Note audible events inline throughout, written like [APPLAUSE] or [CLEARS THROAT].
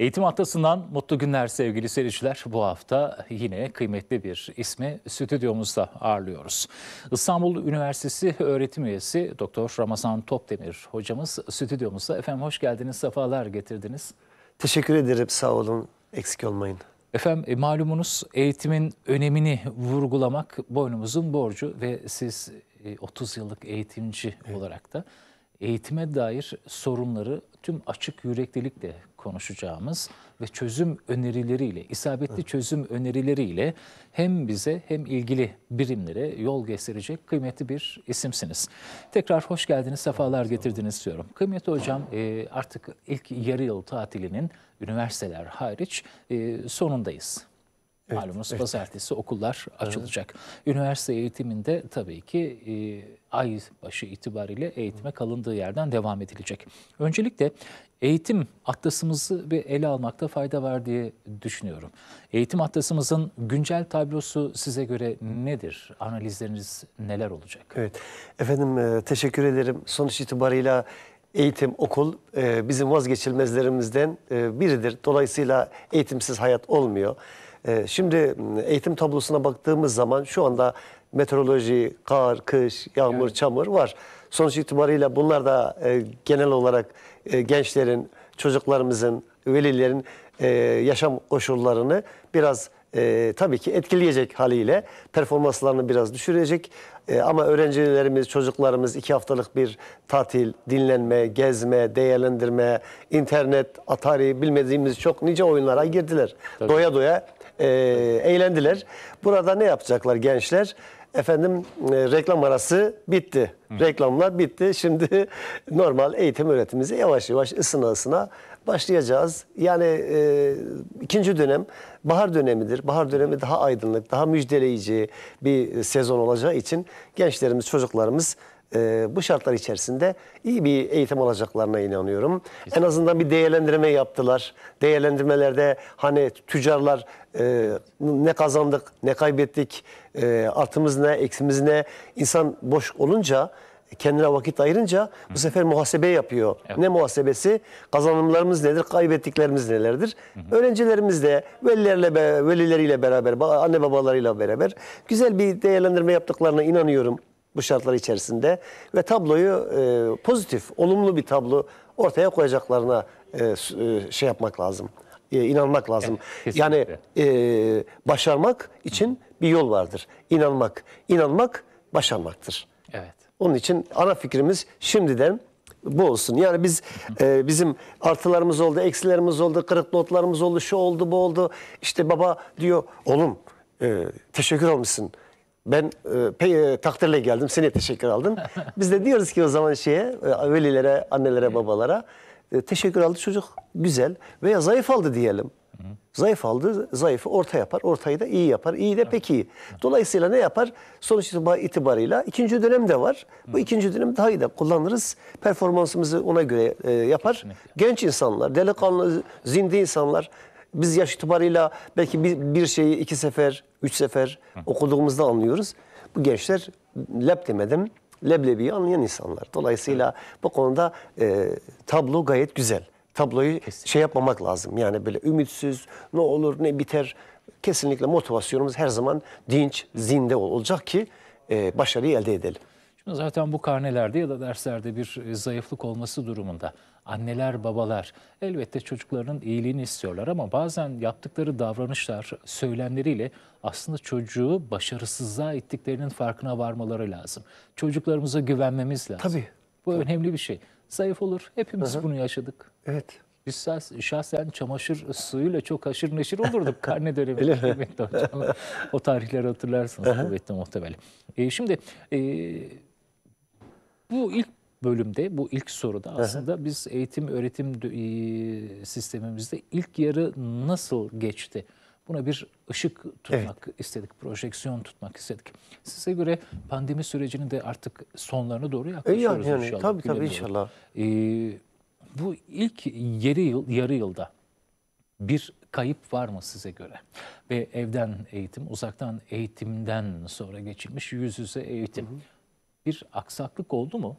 Eğitim haftasından mutlu günler sevgili seyirciler. Bu hafta yine kıymetli bir ismi stüdyomuzda ağırlıyoruz. İstanbul Üniversitesi öğretim üyesi Doktor Ramazan Topdemir hocamız stüdyomuzda. Efendim hoş geldiniz, sefalar getirdiniz. Teşekkür ederim, sağ olun. Eksik olmayın. Efendim e, malumunuz eğitimin önemini vurgulamak boynumuzun borcu ve siz 30 e, yıllık eğitimci evet. olarak da eğitime dair sorunları tüm açık yüreklilikle konuşacağımız ve çözüm önerileriyle, isabetli çözüm önerileriyle hem bize hem ilgili birimlere yol gösterecek kıymetli bir isimsiniz. Tekrar hoş geldiniz, sefalar getirdiniz diyorum. Kıymetli hocam e, artık ilk yarı yıl tatilinin üniversiteler hariç e, sonundayız. Evet, Malumunuz evet. pazartesi okullar açılacak. Evet. Üniversite eğitiminde tabii ki e, ay başı itibariyle eğitime kalındığı yerden devam edilecek. Öncelikle eğitim atlasımızı bir ele almakta fayda var diye düşünüyorum. Eğitim atlasımızın güncel tablosu size göre nedir? Analizleriniz neler olacak? Evet efendim e, teşekkür ederim. Sonuç itibarıyla eğitim, okul e, bizim vazgeçilmezlerimizden e, biridir. Dolayısıyla eğitimsiz hayat olmuyor. Ee, şimdi ıı, eğitim tablosuna baktığımız zaman şu anda meteoroloji, kar, kış, yağmur, evet. çamur var. Sonuç itibariyle bunlar da e, genel olarak e, gençlerin, çocuklarımızın, velilerin e, yaşam koşullarını biraz e, tabii ki etkileyecek haliyle performanslarını biraz düşürecek. E, ama öğrencilerimiz, çocuklarımız iki haftalık bir tatil, dinlenme, gezme, değerlendirme, internet, Atari bilmediğimiz çok nice oyunlara girdiler. Tabii. Doya doya e, eğlendiler. Burada ne yapacaklar gençler? Efendim e, reklam arası bitti. Reklamlar bitti. Şimdi [LAUGHS] normal eğitim öğretimimize yavaş yavaş ısına ısına başlayacağız. Yani e, ikinci dönem bahar dönemidir. Bahar dönemi daha aydınlık, daha müjdeleyici bir sezon olacağı için gençlerimiz, çocuklarımız e, bu şartlar içerisinde iyi bir eğitim alacaklarına inanıyorum. Kesinlikle. En azından bir değerlendirme yaptılar. Değerlendirmelerde hani tüccarlar e, ne kazandık, ne kaybettik, e, artımız ne, eksimiz ne. İnsan boş olunca kendine vakit ayırınca bu sefer muhasebe yapıyor. Evet. Ne muhasebesi? Kazanımlarımız nedir? Kaybettiklerimiz nelerdir? hı. Öğrencilerimiz de velilerle, velileriyle beraber, anne babalarıyla beraber güzel bir değerlendirme yaptıklarına inanıyorum bu şartlar içerisinde ve tabloyu e, pozitif, olumlu bir tablo ortaya koyacaklarına e, e şey yapmak lazım. E, inanmak lazım. Evet, yani e, başarmak için bir yol vardır. İnanmak, inanmak başarmaktır. Evet. Onun için ana fikrimiz şimdiden bu olsun. Yani biz e, bizim artılarımız oldu, eksilerimiz oldu, kırık notlarımız oldu, şu oldu, bu oldu. İşte baba diyor, oğlum e, teşekkür olmuşsun. Ben e, e, takdirle geldim, seni teşekkür aldım. [LAUGHS] Biz de diyoruz ki o zaman şeye, e, velilere, annelere, babalara e, teşekkür aldı çocuk güzel veya zayıf aldı diyelim. Zayıf aldı, zayıfı orta yapar, ortayı da iyi yapar, iyi de pek iyi. Dolayısıyla ne yapar? Sonuç itibarıyla ikinci dönem de var. Bu ikinci dönem daha iyi de kullanırız. Performansımızı ona göre e, yapar. Genç insanlar, delikanlı, zindi insanlar biz yaş itibarıyla belki bir, bir şeyi iki sefer, üç sefer okuduğumuzda anlıyoruz. Bu gençler lep demeden leblebiyi anlayan insanlar. Dolayısıyla bu konuda e, tablo gayet güzel. Tabloyu Kesinlikle. şey yapmamak lazım. Yani böyle ümitsiz, ne olur ne biter. Kesinlikle motivasyonumuz her zaman dinç, zinde olacak ki e, başarıyı elde edelim. Şimdi zaten bu karnelerde ya da derslerde bir e, zayıflık olması durumunda anneler, babalar elbette çocuklarının iyiliğini istiyorlar ama bazen yaptıkları davranışlar, söylemleriyle aslında çocuğu başarısızlığa ittiklerinin farkına varmaları lazım. Çocuklarımıza güvenmemiz lazım. Tabii. Bu Tabii. önemli bir şey. Zayıf olur. Hepimiz Hı-hı. bunu yaşadık. Evet. Biz şahsen çamaşır suyuyla çok haşır neşir olurduk [LAUGHS] karne dönemi. kıymetli hocam. O tarihleri hatırlarsınız kuvvetli muhtemelen. E, şimdi e, bu ilk bölümde bu ilk soruda aslında Aha. biz eğitim öğretim sistemimizde ilk yarı nasıl geçti? Buna bir ışık tutmak evet. istedik, projeksiyon tutmak istedik. Size göre pandemi sürecinin de artık sonlarına doğru e, yaklaşıyoruz yani, yani, inşallah. Tabii tabii inşallah. Ee, bu ilk yarı, yıl, yarı yılda bir kayıp var mı size göre? Ve evden eğitim, uzaktan eğitimden sonra geçilmiş yüz yüze eğitim. Hı hı bir aksaklık oldu mu?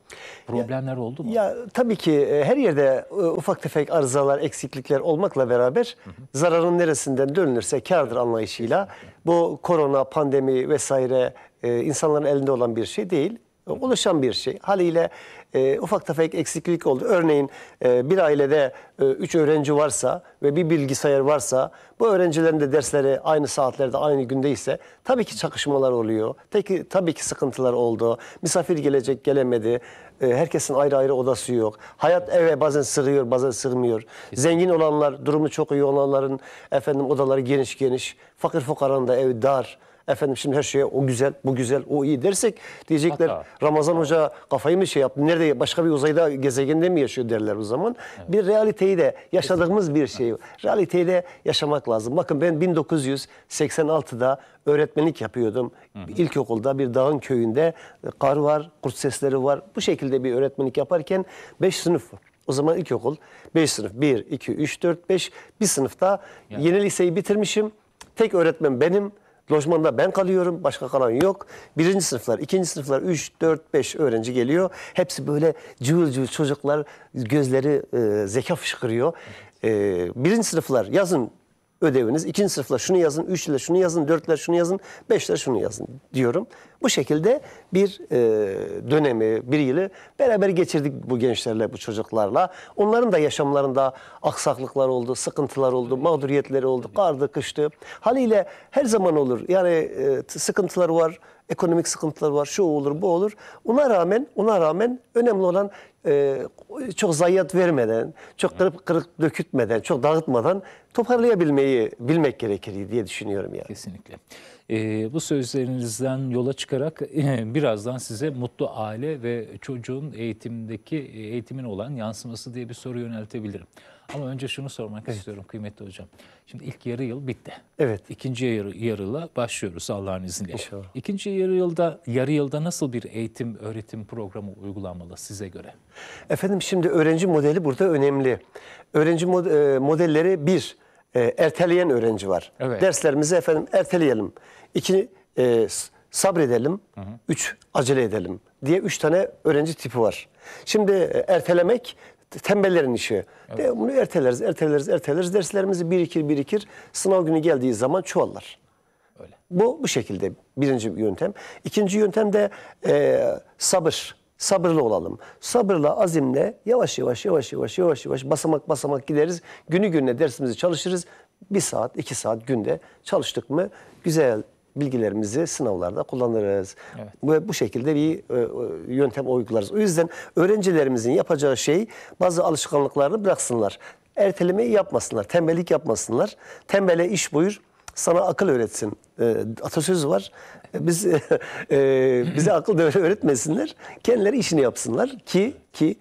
Problemler ya, oldu mu? Ya tabii ki e, her yerde e, ufak tefek arızalar, eksiklikler olmakla beraber hı hı. zararın neresinden dönülürse kardır anlayışıyla. Bu korona, pandemi vesaire e, insanların elinde olan bir şey değil oluşan bir şey. Haliyle e, ufak tefek eksiklik oldu. Örneğin e, bir ailede 3 e, öğrenci varsa ve bir bilgisayar varsa bu öğrencilerin de dersleri aynı saatlerde aynı günde ise tabii ki çakışmalar oluyor. Teki, tabii ki sıkıntılar oldu. Misafir gelecek gelemedi. E, herkesin ayrı ayrı odası yok. Hayat eve bazen sığıyor bazen sığmıyor. Zengin olanlar durumu çok iyi olanların efendim odaları geniş geniş. Fakir fukaranın da evi dar efendim şimdi her şeye o güzel, bu güzel, o iyi dersek diyecekler Hatta. Ramazan Hoca kafayı mı şey yaptı? Nerede başka bir uzayda gezegende mi yaşıyor derler o zaman. Evet. Bir realiteyi de yaşadığımız bir şey. Realiteyi de yaşamak lazım. Bakın ben 1986'da öğretmenlik yapıyordum. Hı hı. İlkokulda bir dağın köyünde e, kar var, kurt sesleri var. Bu şekilde bir öğretmenlik yaparken 5 sınıf O zaman ilkokul 5 sınıf 1, 2, 3, 4, 5 bir sınıfta yani. yeni liseyi bitirmişim. Tek öğretmen benim. Lojmanda ben kalıyorum, başka kalan yok. Birinci sınıflar, ikinci sınıflar, üç, dört, beş öğrenci geliyor. Hepsi böyle cıvıl cıvıl çocuklar, gözleri e, zeka fışkırıyor. E, birinci sınıflar yazın ödeviniz. İkinci sınıfla şunu yazın, üç ile şunu yazın, dörtle şunu yazın, beşle şunu yazın diyorum. Bu şekilde bir e, dönemi, bir yılı beraber geçirdik bu gençlerle, bu çocuklarla. Onların da yaşamlarında aksaklıklar oldu, sıkıntılar oldu, mağduriyetleri oldu, kardı, kıştı. Haliyle her zaman olur. Yani e, sıkıntılar var, ekonomik sıkıntılar var, şu olur, bu olur. Ona rağmen, ona rağmen önemli olan e, çok zayiat vermeden, çok kırık kırık dökütmeden, çok dağıtmadan toparlayabilmeyi bilmek gerekir diye düşünüyorum yani. Kesinlikle. Ee, bu sözlerinizden yola çıkarak [LAUGHS] birazdan size mutlu aile ve çocuğun eğitimdeki eğitimin olan yansıması diye bir soru yöneltebilirim. Ama önce şunu sormak evet. istiyorum kıymetli hocam. Şimdi ilk yarı yıl bitti. Evet. İkinci yarı, yarıla başlıyoruz Allah'ın izniyle. İnşallah. İkinci yarı yılda, yarı yılda nasıl bir eğitim, öğretim programı uygulanmalı size göre? Efendim şimdi öğrenci modeli burada önemli. Öğrenci mod e, modelleri bir, e, erteleyen öğrenci var. Evet. Derslerimizi efendim erteleyelim. İki, e, sabredelim. Hı hı. Üç, acele edelim diye üç tane öğrenci tipi var. Şimdi e, ertelemek tembellerin işi. Evet. De bunu erteleriz, erteleriz, erteleriz. Derslerimizi birikir, birikir. Sınav günü geldiği zaman çoğallar. Öyle. Bu bu şekilde birinci yöntem. İkinci yöntem de e, sabır. Sabırlı olalım. Sabırla, azimle yavaş yavaş, yavaş yavaş, yavaş yavaş basamak basamak gideriz. Günü gününe dersimizi çalışırız. Bir saat, iki saat günde çalıştık mı güzel bilgilerimizi sınavlarda kullanırız. Evet. Ve bu şekilde bir e, e, yöntem uygularız. O yüzden öğrencilerimizin yapacağı şey bazı alışkanlıklarını bıraksınlar. Ertelemeyi yapmasınlar, tembellik yapmasınlar. Tembele iş buyur, sana akıl öğretsin. E, atasözü var. E, biz [LAUGHS] e, e, bize akıl [LAUGHS] öğretmesinler. Kendileri işini yapsınlar ki ki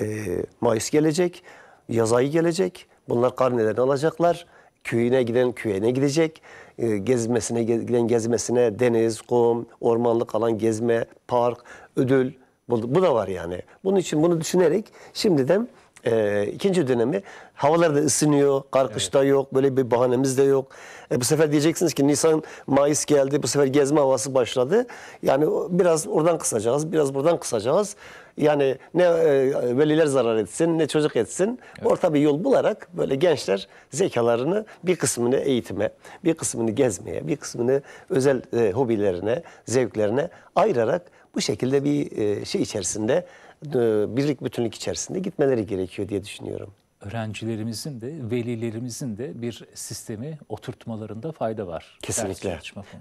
e, Mayıs gelecek, yaz ayı gelecek. Bunlar karnelerini alacaklar köyüne giden köyüne gidecek. Ee, gezmesine giden gezmesine deniz, kum, ormanlık alan gezme, park, ödül bu, bu da var yani. Bunun için bunu düşünerek şimdiden e, ikinci dönemi havalar da ısınıyor, kar kışta evet. yok, böyle bir bahanemiz de yok. E, bu sefer diyeceksiniz ki Nisan, Mayıs geldi, bu sefer gezme havası başladı. Yani biraz oradan kısacağız, biraz buradan kısacağız. Yani ne e, veliler zarar etsin ne çocuk etsin. Evet. Orta bir yol bularak böyle gençler zekalarını bir kısmını eğitime, bir kısmını gezmeye, bir kısmını özel e, hobilerine, zevklerine ayırarak bu şekilde bir e, şey içerisinde e, birlik bütünlük içerisinde gitmeleri gerekiyor diye düşünüyorum öğrencilerimizin de velilerimizin de bir sistemi oturtmalarında fayda var. Kesinlikle.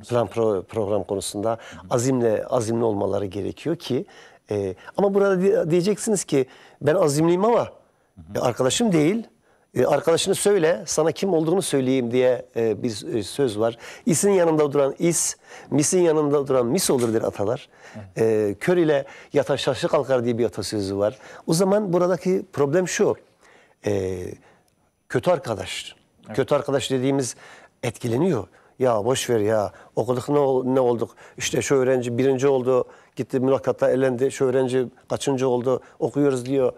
Plan pro, program konusunda azimle azimli olmaları gerekiyor ki e, ama burada diyeceksiniz ki ben azimliyim ama e, arkadaşım değil. E, arkadaşını söyle, sana kim olduğunu söyleyeyim diye e, bir e, söz var. İs'in yanında duran is, mis'in yanında duran mis olur der atalar. Evet. E, kör ile yata şaşı kalkar diye bir atasözü var. O zaman buradaki problem şu. E, kötü arkadaş. Evet. Kötü arkadaş dediğimiz etkileniyor. Ya boş ver ya okuduk ne, ne olduk işte şu öğrenci birinci oldu Gitti mülakatta elendi. Şu öğrenci kaçıncı oldu okuyoruz diyor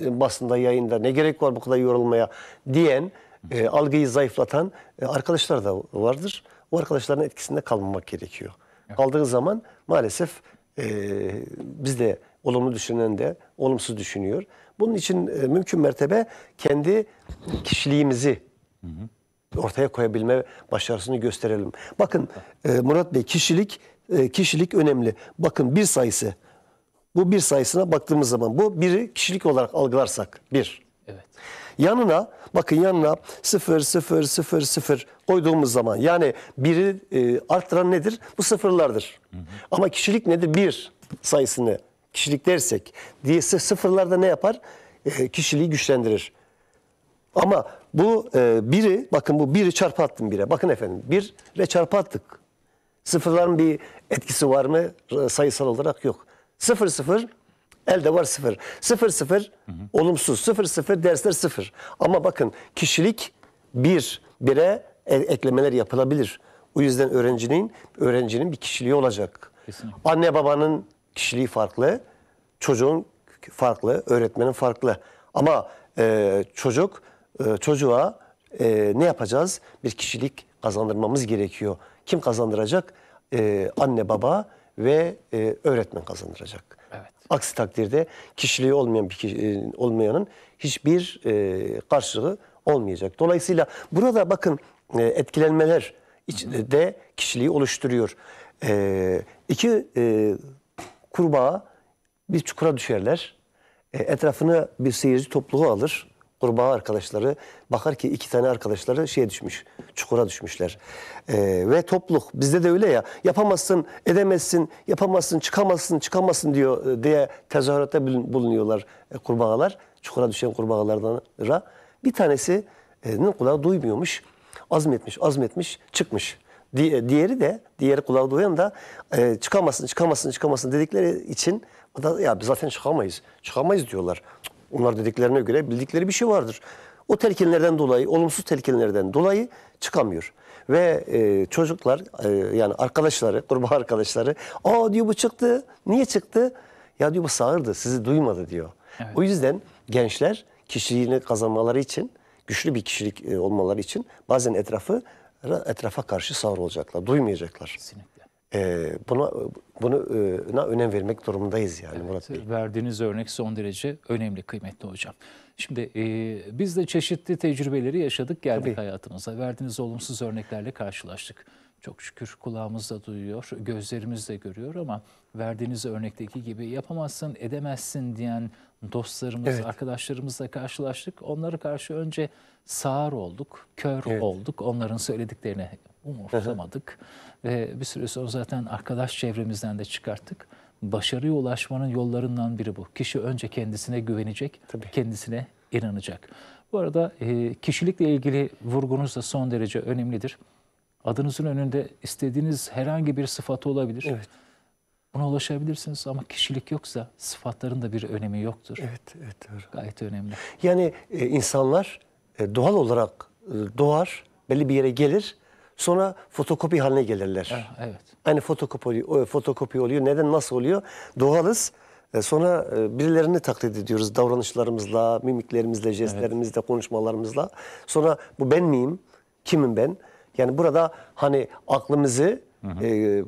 basında yayında. Ne gerek var bu kadar yorulmaya diyen e, algıyı zayıflatan e, arkadaşlar da vardır. O arkadaşların etkisinde kalmamak gerekiyor. Kaldığı zaman maalesef e, biz de olumlu düşünen de olumsuz düşünüyor. Bunun için e, mümkün mertebe kendi kişiliğimizi ortaya koyabilme başarısını gösterelim. Bakın e, Murat Bey kişilik e, kişilik önemli. Bakın bir sayısı. Bu bir sayısına baktığımız zaman bu biri kişilik olarak algılarsak bir. Evet. Yanına bakın yanına sıfır sıfır sıfır sıfır koyduğumuz zaman yani biri e, arttıran nedir? Bu sıfırlardır. Hı hı. Ama kişilik nedir? Bir sayısını kişilik dersek diyese sıfırlarda ne yapar? E, kişiliği güçlendirir. Ama bu e, biri bakın bu biri çarpı attım bire. Bakın efendim bir ile çarpı attık. Sıfırların bir etkisi var mı? Ee, sayısal olarak yok. Sıfır sıfır elde var sıfır. Sıfır sıfır hı hı. olumsuz. Sıfır sıfır dersler sıfır. Ama bakın kişilik bir bire e eklemeler yapılabilir. O yüzden öğrencinin öğrencinin bir kişiliği olacak. Kesinlikle. Anne babanın kişiliği farklı, çocuğun farklı, öğretmenin farklı. Ama e, çocuk e, çocuğa e, ne yapacağız? Bir kişilik kazandırmamız gerekiyor. Kim kazandıracak? Ee, anne baba ve e, öğretmen kazandıracak. Evet. Aksi takdirde kişiliği olmayan bir kişi, e, olmayanın hiçbir e, karşılığı olmayacak. Dolayısıyla burada bakın e, etkilenmeler de kişiliği oluşturuyor. E, iki e, kurbağa bir çukura düşerler. E, etrafını bir seyirci topluluğu alır kurbağa arkadaşları bakar ki iki tane arkadaşları şeye düşmüş, çukura düşmüşler. Ee, ve topluk bizde de öyle ya yapamazsın, edemezsin, yapamazsın, çıkamazsın, çıkamazsın diyor e, diye tezahüratta bulunuyorlar e, kurbağalar. Çukura düşen kurbağalardan bir tanesinin kulağı duymuyormuş. Azmetmiş, azmetmiş, çıkmış. E, diğeri de, diğeri kulağı duyan da e, çıkamazsın, çıkamazsın, çıkamazsın dedikleri için ya biz zaten çıkamayız, çıkamayız diyorlar. Onlar dediklerine göre bildikleri bir şey vardır. O telkinlerden dolayı, olumsuz telkinlerden dolayı çıkamıyor. Ve e, çocuklar e, yani arkadaşları, kurbağa arkadaşları aa diyor bu çıktı, niye çıktı? Ya diyor bu sağırdı, sizi duymadı diyor. Evet. O yüzden gençler kişiliğini kazanmaları için, güçlü bir kişilik e, olmaları için bazen etrafı etrafa karşı sağır olacaklar, duymayacaklar. Kesinlikle e, buna bunu e, buna önem vermek durumundayız yani evet, Murat Bey. Verdiğiniz örnek son derece önemli kıymetli hocam. Şimdi e, biz de çeşitli tecrübeleri yaşadık geldik Tabii. hayatımıza. Verdiğiniz olumsuz örneklerle karşılaştık çok şükür kulağımızda duyuyor, gözlerimizde görüyor ama verdiğiniz örnekteki gibi yapamazsın, edemezsin diyen dostlarımız, evet. arkadaşlarımızla karşılaştık. Onlara karşı önce sağır olduk, kör evet. olduk. Onların söylediklerini umursamadık. Ve bir süre sonra zaten arkadaş çevremizden de çıkarttık. Başarıya ulaşmanın yollarından biri bu. Kişi önce kendisine güvenecek, Tabii. kendisine inanacak. Bu arada kişilikle ilgili vurgunuz da son derece önemlidir. Adınızın önünde istediğiniz herhangi bir sıfatı olabilir. Evet. Buna ulaşabilirsiniz ama kişilik yoksa sıfatların da bir önemi yoktur. Evet, evet doğru. Gayet önemli. Yani e, insanlar e, doğal olarak e, doğar, belli bir yere gelir, sonra fotokopi haline gelirler. Evet. Aynı fotokopi, fotokopi oluyor. Neden, nasıl oluyor? Doğalız. E, sonra e, birilerini taklit ediyoruz davranışlarımızla, mimiklerimizle, jestlerimizle, evet. konuşmalarımızla. Sonra bu ben miyim? Kimim ben? Yani burada hani aklımızı hı hı. E,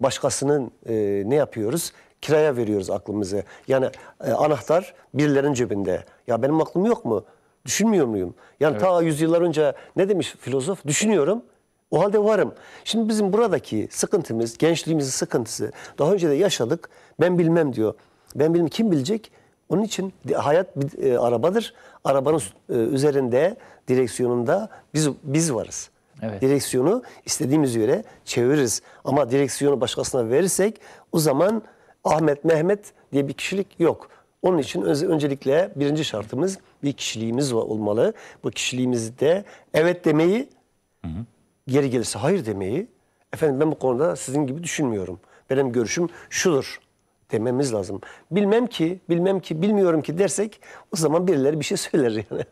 başkasının e, ne yapıyoruz? Kiraya veriyoruz aklımızı. Yani e, anahtar birilerin cebinde. Ya benim aklım yok mu? Düşünmüyor muyum? Yani evet. ta yüzyıllar önce ne demiş filozof? Düşünüyorum. O halde varım. Şimdi bizim buradaki sıkıntımız, gençliğimizin sıkıntısı. Daha önce de yaşadık. Ben bilmem diyor. Ben bilmem kim bilecek? Onun için hayat bir e, arabadır. Arabanın e, üzerinde, direksiyonunda biz biz varız. Evet. Direksiyonu istediğimiz yere çeviririz. Ama direksiyonu başkasına verirsek o zaman Ahmet Mehmet diye bir kişilik yok. Onun için öncelikle birinci şartımız bir kişiliğimiz olmalı. Bu de evet demeyi, hı hı. geri gelirse hayır demeyi. Efendim ben bu konuda sizin gibi düşünmüyorum. Benim görüşüm şudur dememiz lazım. Bilmem ki, bilmem ki, bilmiyorum ki dersek o zaman birileri bir şey söyler yani.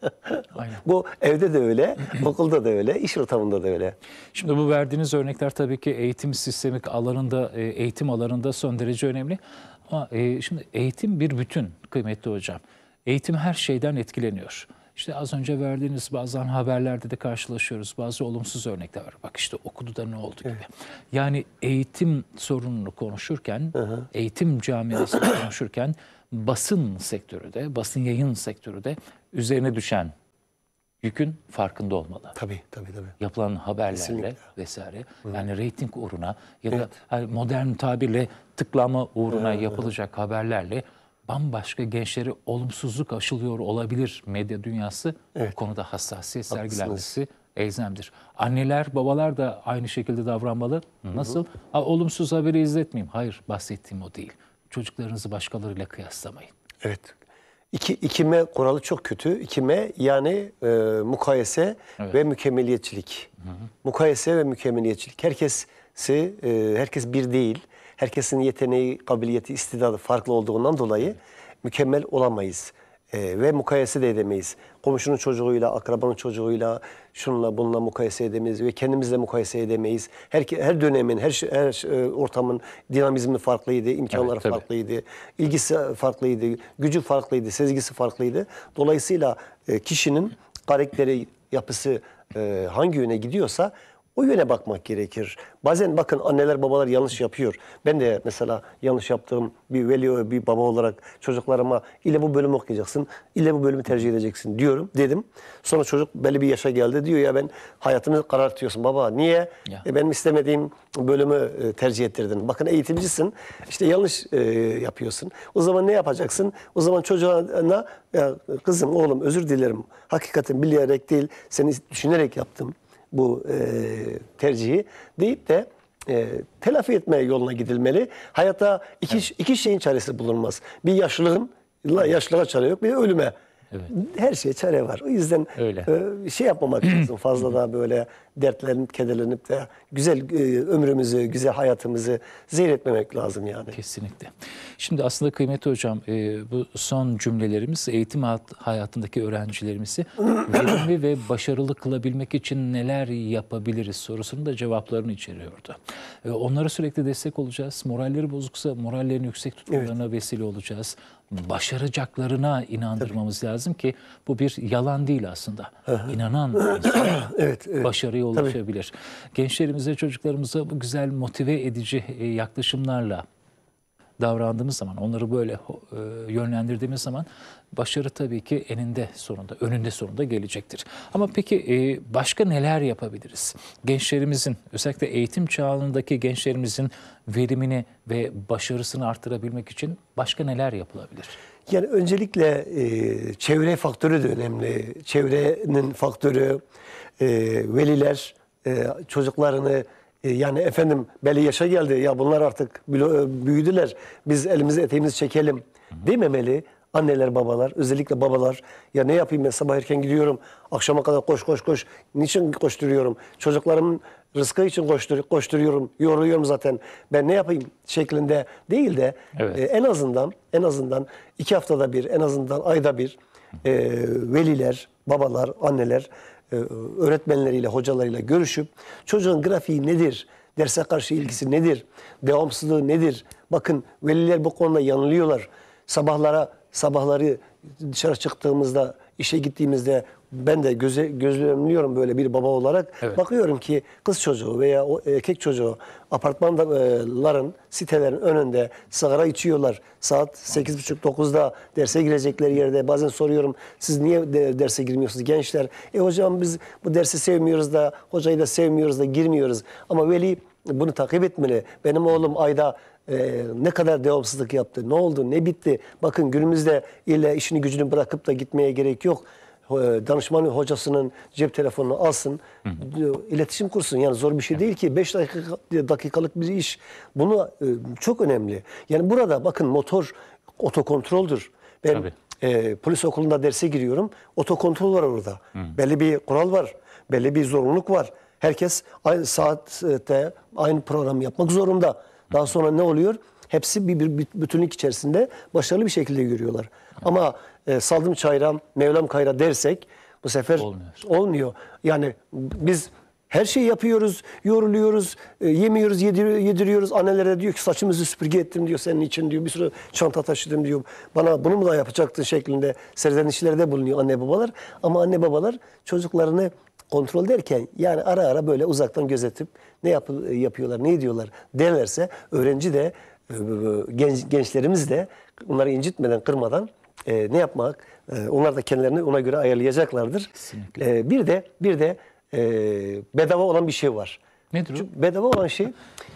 [LAUGHS] bu evde de öyle, [CLEARS THROAT] okulda da öyle, iş ortamında da öyle. Şimdi bu verdiğiniz örnekler tabii ki eğitim sistemik alanında, e, eğitim alanında son derece önemli. Ama e, şimdi eğitim bir bütün kıymetli hocam. Eğitim her şeyden etkileniyor. İşte az önce verdiğiniz bazen haberlerde de karşılaşıyoruz. Bazı olumsuz örnekler var. Bak işte okudu da ne oldu gibi. Evet. Yani eğitim sorununu konuşurken, hı hı. eğitim camiasını [COUGHS] konuşurken basın sektörü de, basın yayın sektörü de üzerine düşen yükün farkında olmalı. Tabii tabii tabii. Yapılan haberlerle Kesinlikle. vesaire. Hı. Yani reyting uğruna ya da evet. modern tabirle tıklama uğruna hı, yapılacak hı. haberlerle bambaşka gençleri olumsuzluk aşılıyor olabilir medya dünyası. Evet. Bu konuda hassasiyet sergilenmesi elzemdir. Anneler, babalar da aynı şekilde davranmalı. Hı-hı. Nasıl? olumsuz haberi izletmeyeyim. Hayır, bahsettiğim o değil. Çocuklarınızı başkalarıyla kıyaslamayın. Evet. İki, ikime kuralı çok kötü. İkime yani e, mukayese evet. ve mükemmeliyetçilik. Hı hı. Mukayese ve mükemmeliyetçilik. Herkesi, e, herkes bir değil herkesin yeteneği, kabiliyeti, istidadı farklı olduğundan dolayı mükemmel olamayız. E, ve mukayese de edemeyiz. Komşunun çocuğuyla, akrabanın çocuğuyla, şunla bununla mukayese edemeyiz ve kendimizle mukayese edemeyiz. Her, her dönemin, her, her e, ortamın dinamizmi farklıydı, imkanları evet, farklıydı, ilgisi farklıydı, gücü farklıydı, sezgisi farklıydı. Dolayısıyla e, kişinin karakteri, yapısı e, hangi yöne gidiyorsa o yöne bakmak gerekir. Bazen bakın anneler babalar yanlış yapıyor. Ben de mesela yanlış yaptığım bir veli bir baba olarak çocuklarıma ile bu bölümü okuyacaksın, ile bu bölümü tercih edeceksin diyorum dedim. Sonra çocuk belli bir yaşa geldi diyor ya ben hayatımı karartıyorsun baba niye? Ya. E, benim istemediğim bölümü e, tercih ettirdin. Bakın eğitimcisin işte yanlış e, yapıyorsun. O zaman ne yapacaksın? O zaman çocuğuna ya, kızım oğlum özür dilerim hakikaten bilerek değil seni düşünerek yaptım bu e, tercihi deyip de e, telafi etme yoluna gidilmeli. Hayata iki, evet. iki şeyin çaresi bulunmaz. Bir yaşlılığın, evet. yaşlığa çare yok bir ölüme. Evet. Her şeye çare var. O yüzden Öyle. E, şey yapmamak [CLEARS THROAT] lazım. Fazla da böyle dertlenip kederlenip de güzel e, ömrümüzü, güzel hayatımızı zehir lazım yani. Kesinlikle. Şimdi aslında kıymetli hocam e, bu son cümlelerimiz eğitim hayatındaki öğrencilerimizi [COUGHS] verimli ve başarılı kılabilmek için neler yapabiliriz sorusunun da cevaplarını içeriyordu. E, onlara sürekli destek olacağız. Moralleri bozuksa morallerini yüksek tutmalarına evet. vesile olacağız başaracaklarına inandırmamız Tabii. lazım ki bu bir yalan değil aslında. Aha. İnanan [COUGHS] evet, evet. başarıya yol Tabii. Gençlerimize, çocuklarımıza bu güzel motive edici e, yaklaşımlarla davrandığımız zaman, onları böyle e, yönlendirdiğimiz zaman başarı tabii ki eninde sonunda, önünde sonunda gelecektir. Ama peki e, başka neler yapabiliriz? Gençlerimizin, özellikle eğitim çağındaki gençlerimizin verimini ve başarısını artırabilmek için başka neler yapılabilir? Yani öncelikle e, çevre faktörü de önemli. Çevrenin faktörü, e, veliler e, çocuklarını e, yani efendim belli yaşa geldi ya bunlar artık e, büyüdüler biz elimizi eteğimizi çekelim dememeli anneler babalar özellikle babalar ya ne yapayım ben sabah erken gidiyorum akşama kadar koş koş koş niçin koşturuyorum çocuklarımın rızkı için koştur, koşturuyorum yoruluyorum zaten ben ne yapayım şeklinde değil de evet. e, en azından en azından iki haftada bir en azından ayda bir e, veliler babalar anneler e, öğretmenleriyle, hocalarıyla görüşüp çocuğun grafiği nedir, derse karşı ilgisi nedir, devamsızlığı nedir? Bakın veliler bu konuda yanılıyorlar. Sabahlara, sabahları dışarı çıktığımızda, işe gittiğimizde ben de göze, gözlemliyorum böyle bir baba olarak. Evet. Bakıyorum ki kız çocuğu veya o erkek çocuğu apartmanların, sitelerin önünde sigara içiyorlar. Saat 8.30-9'da derse girecekleri yerde bazen soruyorum siz niye derse girmiyorsunuz gençler? E hocam biz bu dersi sevmiyoruz da hocayı da sevmiyoruz da girmiyoruz. Ama veli bunu takip etmeli. Benim oğlum ayda ee, ne kadar devamsızlık yaptı, ne oldu, ne bitti. Bakın günümüzde ile işini gücünü bırakıp da gitmeye gerek yok. E, danışmanı hocasının cep telefonunu alsın, hı hı. iletişim kursun. Yani zor bir şey değil ki 5 dakika, dakikalık bir iş. Bunu e, çok önemli. Yani burada bakın motor otokontroldür. Ben Tabii. E, polis okulunda derse giriyorum. Otokontrol var orada. Hı. Belli bir kural var. Belli bir zorunluluk var. Herkes aynı saatte aynı program yapmak zorunda. Daha sonra ne oluyor? Hepsi bir, bir bütünlük içerisinde başarılı bir şekilde yürüyorlar. Ama e, saldım çayram, Mevlam kayra dersek bu sefer olmuyor. olmuyor. Yani biz her şeyi yapıyoruz, yoruluyoruz, e, yemiyoruz, yediriyoruz. Annelere diyor ki saçımızı süpürge ettim diyor senin için diyor. Bir sürü çanta taşıdım diyor. Bana bunu mu da yapacaktın şeklinde serzenişlerde bulunuyor anne babalar. Ama anne babalar çocuklarını kontrol derken yani ara ara böyle uzaktan gözetip ne yap yapıyorlar, ne diyorlar derlerse öğrenci de e, genç, gençlerimiz de bunları incitmeden, kırmadan e, ne yapmak? E, onlar da kendilerini ona göre ayarlayacaklardır. E, bir de bir de e, bedava olan bir şey var. Nedir o? Bedava olan şey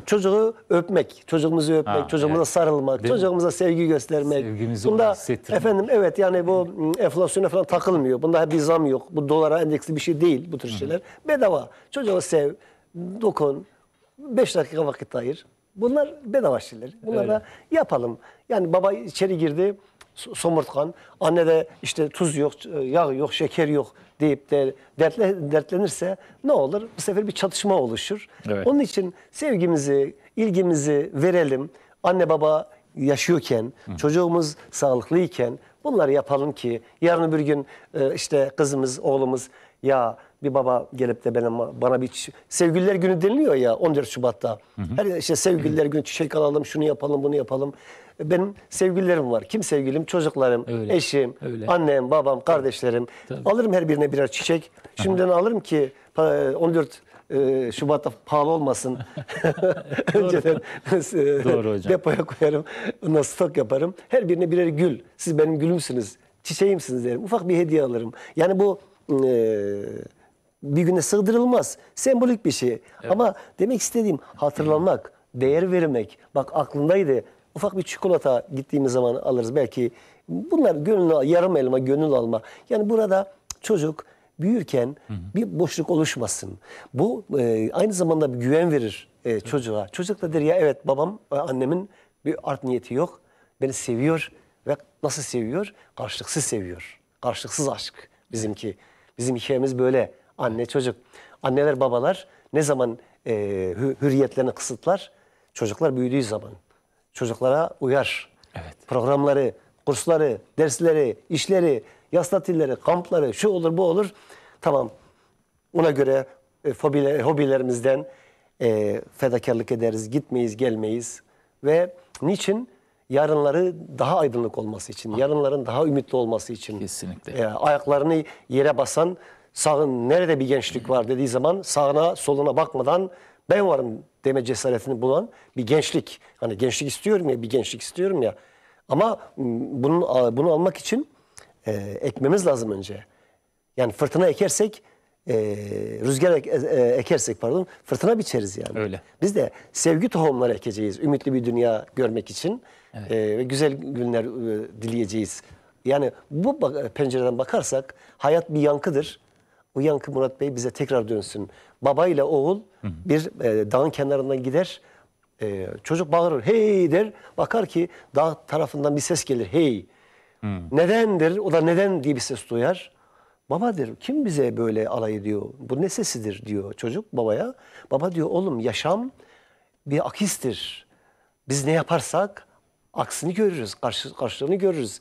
çocuğu öpmek, çocuğumuzu öpmek, ha, çocuğumuza evet. sarılmak, Değil çocuğumuza mi? sevgi göstermek. Sevgimizi Bunda efendim evet yani bu enflasyona falan takılmıyor. Bunda bir zam yok. Bu dolara endeksli bir şey değil bu tür şeyler. Hı. Bedava. Çocuğu sev, dokun, 5 dakika vakit ayır. Bunlar bedava şeyler. Bunları da yapalım. Yani baba içeri girdi somurtkan, anne de işte tuz yok, e, yağ yok, şeker yok deyip de dertle, dertlenirse ne olur? Bu sefer bir çatışma oluşur. Evet. Onun için sevgimizi, ilgimizi verelim. Anne baba yaşıyorken, Hı. çocuğumuz sağlıklıyken bunları yapalım ki yarın bir gün e, işte kızımız, oğlumuz ya bir baba gelip de benim bana bir sevgililer günü deniliyor ya 14 Şubat'ta. Hı hı. Her işte sevgililer günü çiçek alalım, şunu yapalım, bunu yapalım. Benim sevgililerim var. Kim sevgilim? Çocuklarım, öyle, eşim, öyle. annem, babam, kardeşlerim. Tabii. Alırım her birine birer çiçek. Şimdiden Aha. alırım ki 14 e, Şubat'ta pahalı olmasın. [LAUGHS] Önceden e, Doğru hocam. depoya koyarım. Ondan stok yaparım. Her birine birer gül. Siz benim gülümsünüz. Çiçeğimsiniz derim. Ufak bir hediye alırım. Yani bu e, bir güne sığdırılmaz. Sembolik bir şey. Evet. Ama demek istediğim hatırlamak, değer vermek. Bak aklındaydı. Ufak bir çikolata gittiğimiz zaman alırız belki. Bunlar gönül yarım elma, gönül alma. Yani burada çocuk büyürken bir boşluk oluşmasın. Bu e, aynı zamanda bir güven verir e, çocuğa. Hı. Çocuk da der ya evet babam, annemin bir art niyeti yok. Beni seviyor ve nasıl seviyor? Karşılıksız seviyor. Karşılıksız aşk bizimki. Bizim hikayemiz böyle. Anne çocuk. Anneler babalar ne zaman e, hürriyetlerini kısıtlar? Çocuklar büyüdüğü zaman. Çocuklara uyar. Evet. Programları, kursları, dersleri, işleri, yaz tatilleri, kampları, şu olur bu olur. Tamam. Ona göre e, fobiler, hobilerimizden e, fedakarlık ederiz. Gitmeyiz, gelmeyiz. Ve niçin? yarınları daha aydınlık olması için, yarınların daha ümitli olması için. Kesinlikle. E, ayaklarını yere basan sağın nerede bir gençlik var dediği zaman sağına soluna bakmadan ben varım deme cesaretini bulan bir gençlik. Hani gençlik istiyorum ya bir gençlik istiyorum ya. Ama ıı, bunun ıı, bunu almak için e, ekmemiz lazım önce. Yani fırtına ekersek e, rüzgar ek, e-, e, ekersek pardon fırtına biçeriz yani. Öyle. Biz de sevgi tohumları ekeceğiz ümitli bir dünya görmek için evet. e, ve güzel günler e, dileyeceğiz. Yani bu pencereden bakarsak hayat bir yankıdır. Bu yankı Murat Bey bize tekrar dönsün. Baba ile oğul bir e, dağın kenarından gider. E, çocuk bağırır hey der. Bakar ki dağ tarafından bir ses gelir hey. Neden der? O da neden diye bir ses duyar. Baba der kim bize böyle alay ediyor? Bu ne sesidir diyor çocuk babaya. Baba diyor oğlum yaşam bir akistir. Biz ne yaparsak aksini görürüz, karşı, karşılığını görürüz.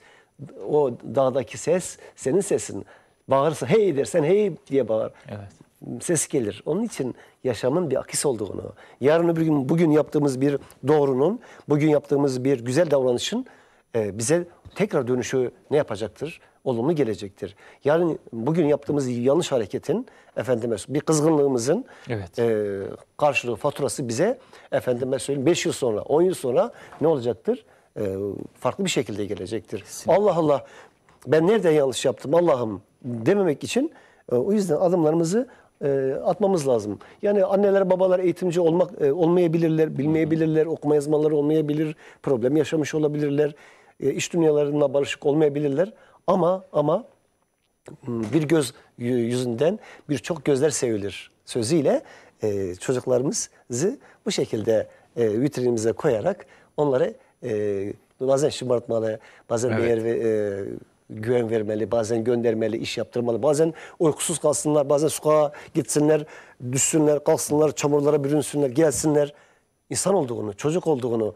O dağdaki ses senin sesin. Bağırsa hey dersen hey diye bağır. Evet. Ses gelir. Onun için yaşamın bir akis olduğunu, yarın öbür gün bugün yaptığımız bir doğrunun, bugün yaptığımız bir güzel davranışın e, bize tekrar dönüşü ne yapacaktır? Olumlu gelecektir. Yarın bugün yaptığımız yanlış hareketin efendime bir kızgınlığımızın evet. e, karşılığı faturası bize efendime söyleyeyim 5 yıl sonra 10 yıl sonra ne olacaktır? E, farklı bir şekilde gelecektir. Kesinlikle. Allah Allah ben nereden yanlış yaptım Allah'ım dememek için e, o yüzden adımlarımızı e, atmamız lazım. Yani anneler babalar eğitimci olmak e, olmayabilirler, bilmeyebilirler, okuma yazmaları olmayabilir, problem yaşamış olabilirler, iş dünyalarına barışık olmayabilirler. Ama ama hmm, bir göz yüzünden birçok gözler sevilir sözüyle çocuklarımızı bu şekilde vitrinimize koyarak onları bazen şımartmalı, bazen evet. değer ve güven vermeli, bazen göndermeli, iş yaptırmalı. Bazen uykusuz kalsınlar, bazen sokağa gitsinler, düşsünler, kalksınlar, çamurlara bürünsünler, gelsinler. İnsan olduğunu, çocuk olduğunu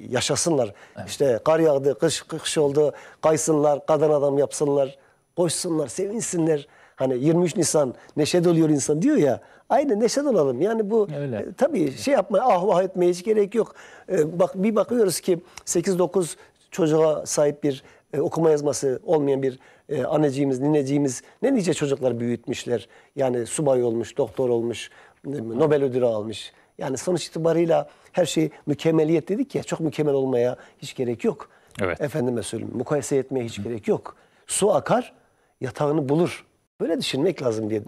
yaşasınlar. Evet. İşte kar yağdı, kış, kış oldu, kaysınlar, kadın adam yapsınlar, koşsunlar, sevinsinler. Hani 23 Nisan neşe doluyor insan diyor ya. Aynı neşe dolalım. Yani bu E, tabii şey yapmaya, ah vah etmeye hiç gerek yok. E, bak bir bakıyoruz ki 8-9 çocuğa sahip bir e, okuma yazması olmayan bir e, anneciğimiz, nineciğimiz ne nice çocuklar büyütmüşler. Yani subay olmuş, doktor olmuş, Nobel ödülü almış. Yani sonuç itibarıyla her şey mükemmeliyet dedik ya çok mükemmel olmaya hiç gerek yok. Evet. Efendime söyleyeyim mukayese etmeye hiç Hı. gerek yok. Su akar yatağını bulur. Böyle düşünmek lazım diye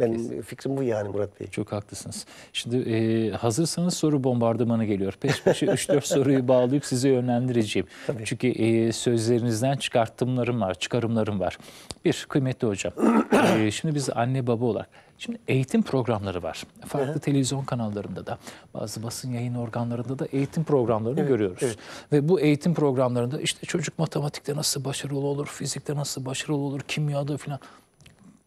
ben Kesin. fikrim bu yani Murat Bey. Çok haklısınız. Şimdi e, hazırsanız soru bombardımanı geliyor. Peş peşe 3-4 soruyu [LAUGHS] bağlayıp sizi yönlendireceğim. Tabii. Çünkü e, sözlerinizden çıkarttımlarım var, çıkarımlarım var. Bir, kıymetli hocam. [COUGHS] e, şimdi biz anne baba olarak Şimdi eğitim programları var. Farklı hı televizyon kanallarında da, bazı basın yayın organlarında da eğitim programlarını evet, görüyoruz. Evet. Ve bu eğitim programlarında işte çocuk matematikte nasıl başarılı olur, fizikte nasıl başarılı olur, kimyada falan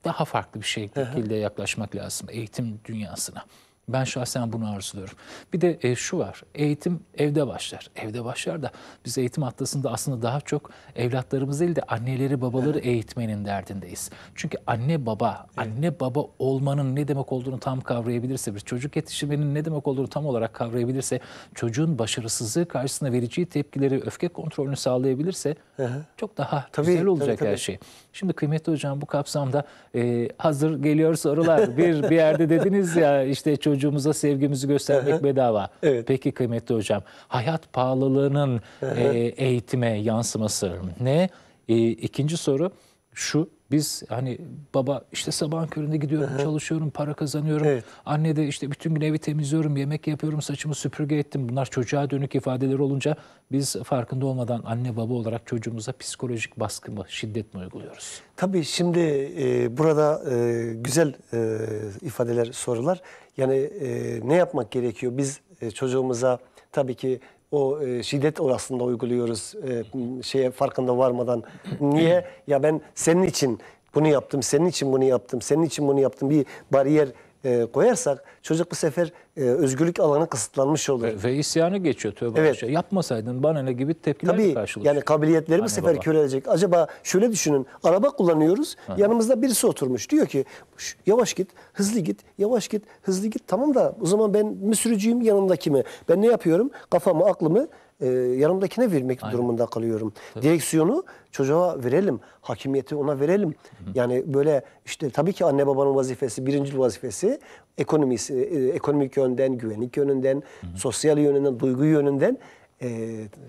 daha farklı bir şekilde yaklaşmak lazım eğitim dünyasına. Ben şahsen bunu arzuluyorum. Bir de e, şu var, eğitim evde başlar. Evde başlar da biz eğitim atlasında aslında daha çok evlatlarımız değil de anneleri babaları evet. eğitmenin derdindeyiz. Çünkü anne baba, evet. anne baba olmanın ne demek olduğunu tam kavrayabilirse, bir çocuk yetiştirmenin ne demek olduğunu tam olarak kavrayabilirse, çocuğun başarısızlığı karşısında vereceği tepkileri, öfke kontrolünü sağlayabilirse Aha. çok daha tabii, güzel olacak tabii, tabii. her şey. Şimdi kıymetli hocam bu kapsamda e, hazır geliyor sorular. Bir bir yerde dediniz ya işte çocuğumuza sevgimizi göstermek bedava. Evet. Peki kıymetli hocam hayat pahalılığının e, eğitime yansıması ne? E, ikinci soru şu biz hani baba işte sabahın köründe gidiyorum Hı-hı. çalışıyorum para kazanıyorum. Evet. Anne de işte bütün gün evi temizliyorum yemek yapıyorum saçımı süpürge ettim. Bunlar çocuğa dönük ifadeler olunca biz farkında olmadan anne baba olarak çocuğumuza psikolojik baskı mı şiddet mi uyguluyoruz? Tabii şimdi e, burada e, güzel e, ifadeler sorular. Yani e, ne yapmak gerekiyor? Biz e, çocuğumuza tabii ki o e, şiddet aslında uyguluyoruz e, şeye farkında varmadan. Niye? Ya ben senin için bunu yaptım, senin için bunu yaptım, senin için bunu yaptım. Bir bariyer e, koyarsak çocuk bu sefer e, özgürlük alanı kısıtlanmış olur. Ve, ve isyanı geçiyor tövbe evet. şey. Yapmasaydın bana ne gibi tepkilerle Tabii, karşılaşıyor. Yani kabiliyetleri bu sefer baba. körelecek. Acaba şöyle düşünün araba kullanıyoruz Hı. yanımızda birisi oturmuş. Diyor ki yavaş git hızlı git yavaş git hızlı git tamam da o zaman ben mi sürücüyüm yanımdaki mi? Ben ne yapıyorum kafamı aklımı e, yanımdakine vermek Aynen. durumunda kalıyorum. Tabii. Direksiyonu çocuğa verelim, hakimiyeti ona verelim. Hı. Yani böyle işte tabii ki anne babanın vazifesi, birinci vazifesi ekonomisi, e, ekonomik yönden, güvenlik yönünden, Hı. sosyal yönünden, duygu yönünden e,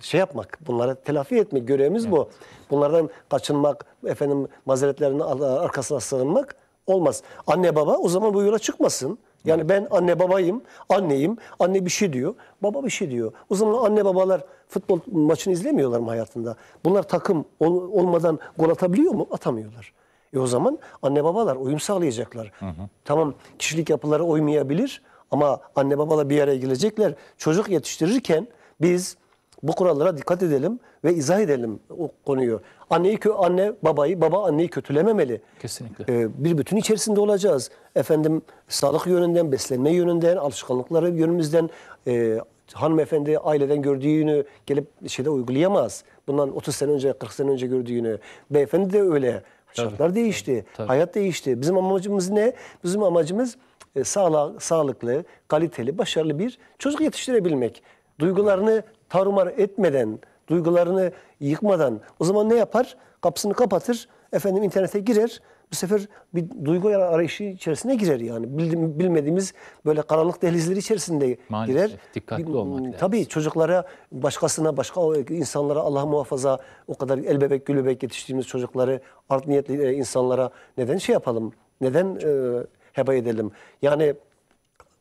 şey yapmak, bunları telafi etmek görevimiz evet. bu. Bunlardan kaçınmak, efendim mazeretlerinin arkasına sığınmak olmaz. Anne baba o zaman bu yola çıkmasın. Yani ben anne babayım, anneyim. Anne bir şey diyor, baba bir şey diyor. O zaman anne babalar futbol maçını izlemiyorlar mı hayatında? Bunlar takım ol, olmadan gol atabiliyor mu? Atamıyorlar. E o zaman anne babalar uyum sağlayacaklar. Hı hı. Tamam kişilik yapıları uymayabilir ama anne babalar bir araya gelecekler. Çocuk yetiştirirken biz bu kurallara dikkat edelim ve izah edelim o konuyu. Anneyi anne babayı, baba anneyi kötülememeli. Kesinlikle. Ee, bir bütün içerisinde olacağız. Efendim sağlık yönünden, beslenme yönünden, alışkanlıkları yönümüzden e, hanımefendi aileden gördüğünü gelip şeyde uygulayamaz. Bundan 30 sene önce, 40 sene önce gördüğünü. Beyefendi de öyle. Şartlar tabii, değişti. tabii. Hayat değişti. Bizim amacımız ne? Bizim amacımız e, sağla, sağlıklı, kaliteli, başarılı bir çocuk yetiştirebilmek. Duygularını tarumar etmeden, duygularını yıkmadan o zaman ne yapar? Kapısını kapatır, efendim internete girer. Bu sefer bir duygu arayışı içerisine girer yani. bilmediğimiz böyle karanlık dehlizleri içerisinde Maalesef, girer. dikkatli bir, olmak lazım. Tabii çocuklara, başkasına, başka insanlara Allah muhafaza o kadar el bebek gül bebek yetiştiğimiz çocukları art niyetli e, insanlara neden şey yapalım? Neden e, heba edelim? Yani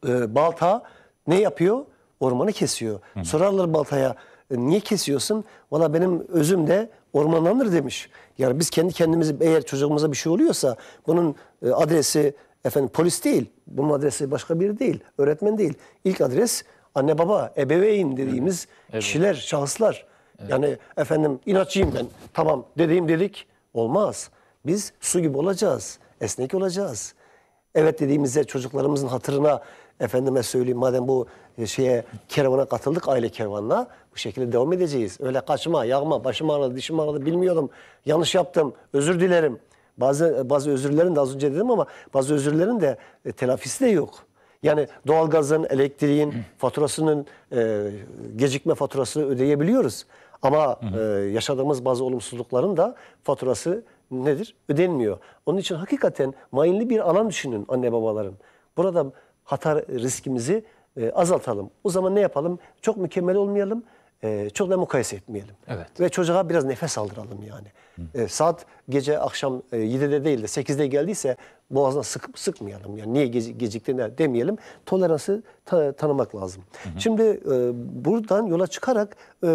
e, balta ne yapıyor? ormanı kesiyor. Hı Sorarlar baltaya e, niye kesiyorsun? Valla benim özüm de ormanlanır demiş. Yani biz kendi kendimizi eğer çocuğumuza bir şey oluyorsa bunun e, adresi efendim polis değil. Bunun adresi başka biri değil. Öğretmen değil. İlk adres anne baba, ebeveyn dediğimiz evet. kişiler, şahıslar. Evet. Yani efendim inatçıyım ben. Tamam dediğim dedik. Olmaz. Biz su gibi olacağız. Esnek olacağız. Evet dediğimizde çocuklarımızın hatırına Efendime söyleyeyim madem bu e, şeye kervana katıldık aile kervanına bu şekilde devam edeceğiz. Öyle kaçma, yağma, başım ağrıdı, dişim ağrıdı bilmiyordum. Yanlış yaptım, özür dilerim. Bazı bazı özürlerin de az önce dedim ama bazı özürlerin de e, telafisi de yok. Yani doğalgazın, elektriğin faturasının e, gecikme faturasını ödeyebiliyoruz. Ama e, yaşadığımız bazı olumsuzlukların da faturası nedir? Ödenmiyor. Onun için hakikaten mayinli bir alan düşünün anne babaların. Burada hata riskimizi e, azaltalım. O zaman ne yapalım? Çok mükemmel olmayalım, e, çok da mukayese etmeyelim. Evet. Ve çocuğa biraz nefes aldıralım yani. E, saat gece akşam e, 7'de değil de 8'de geldiyse boğazına sıkıp sıkmayalım. Yani niye gec gecikti ne demeyelim. Toleransı ta tanımak lazım. Hı hı. Şimdi e, buradan yola çıkarak e,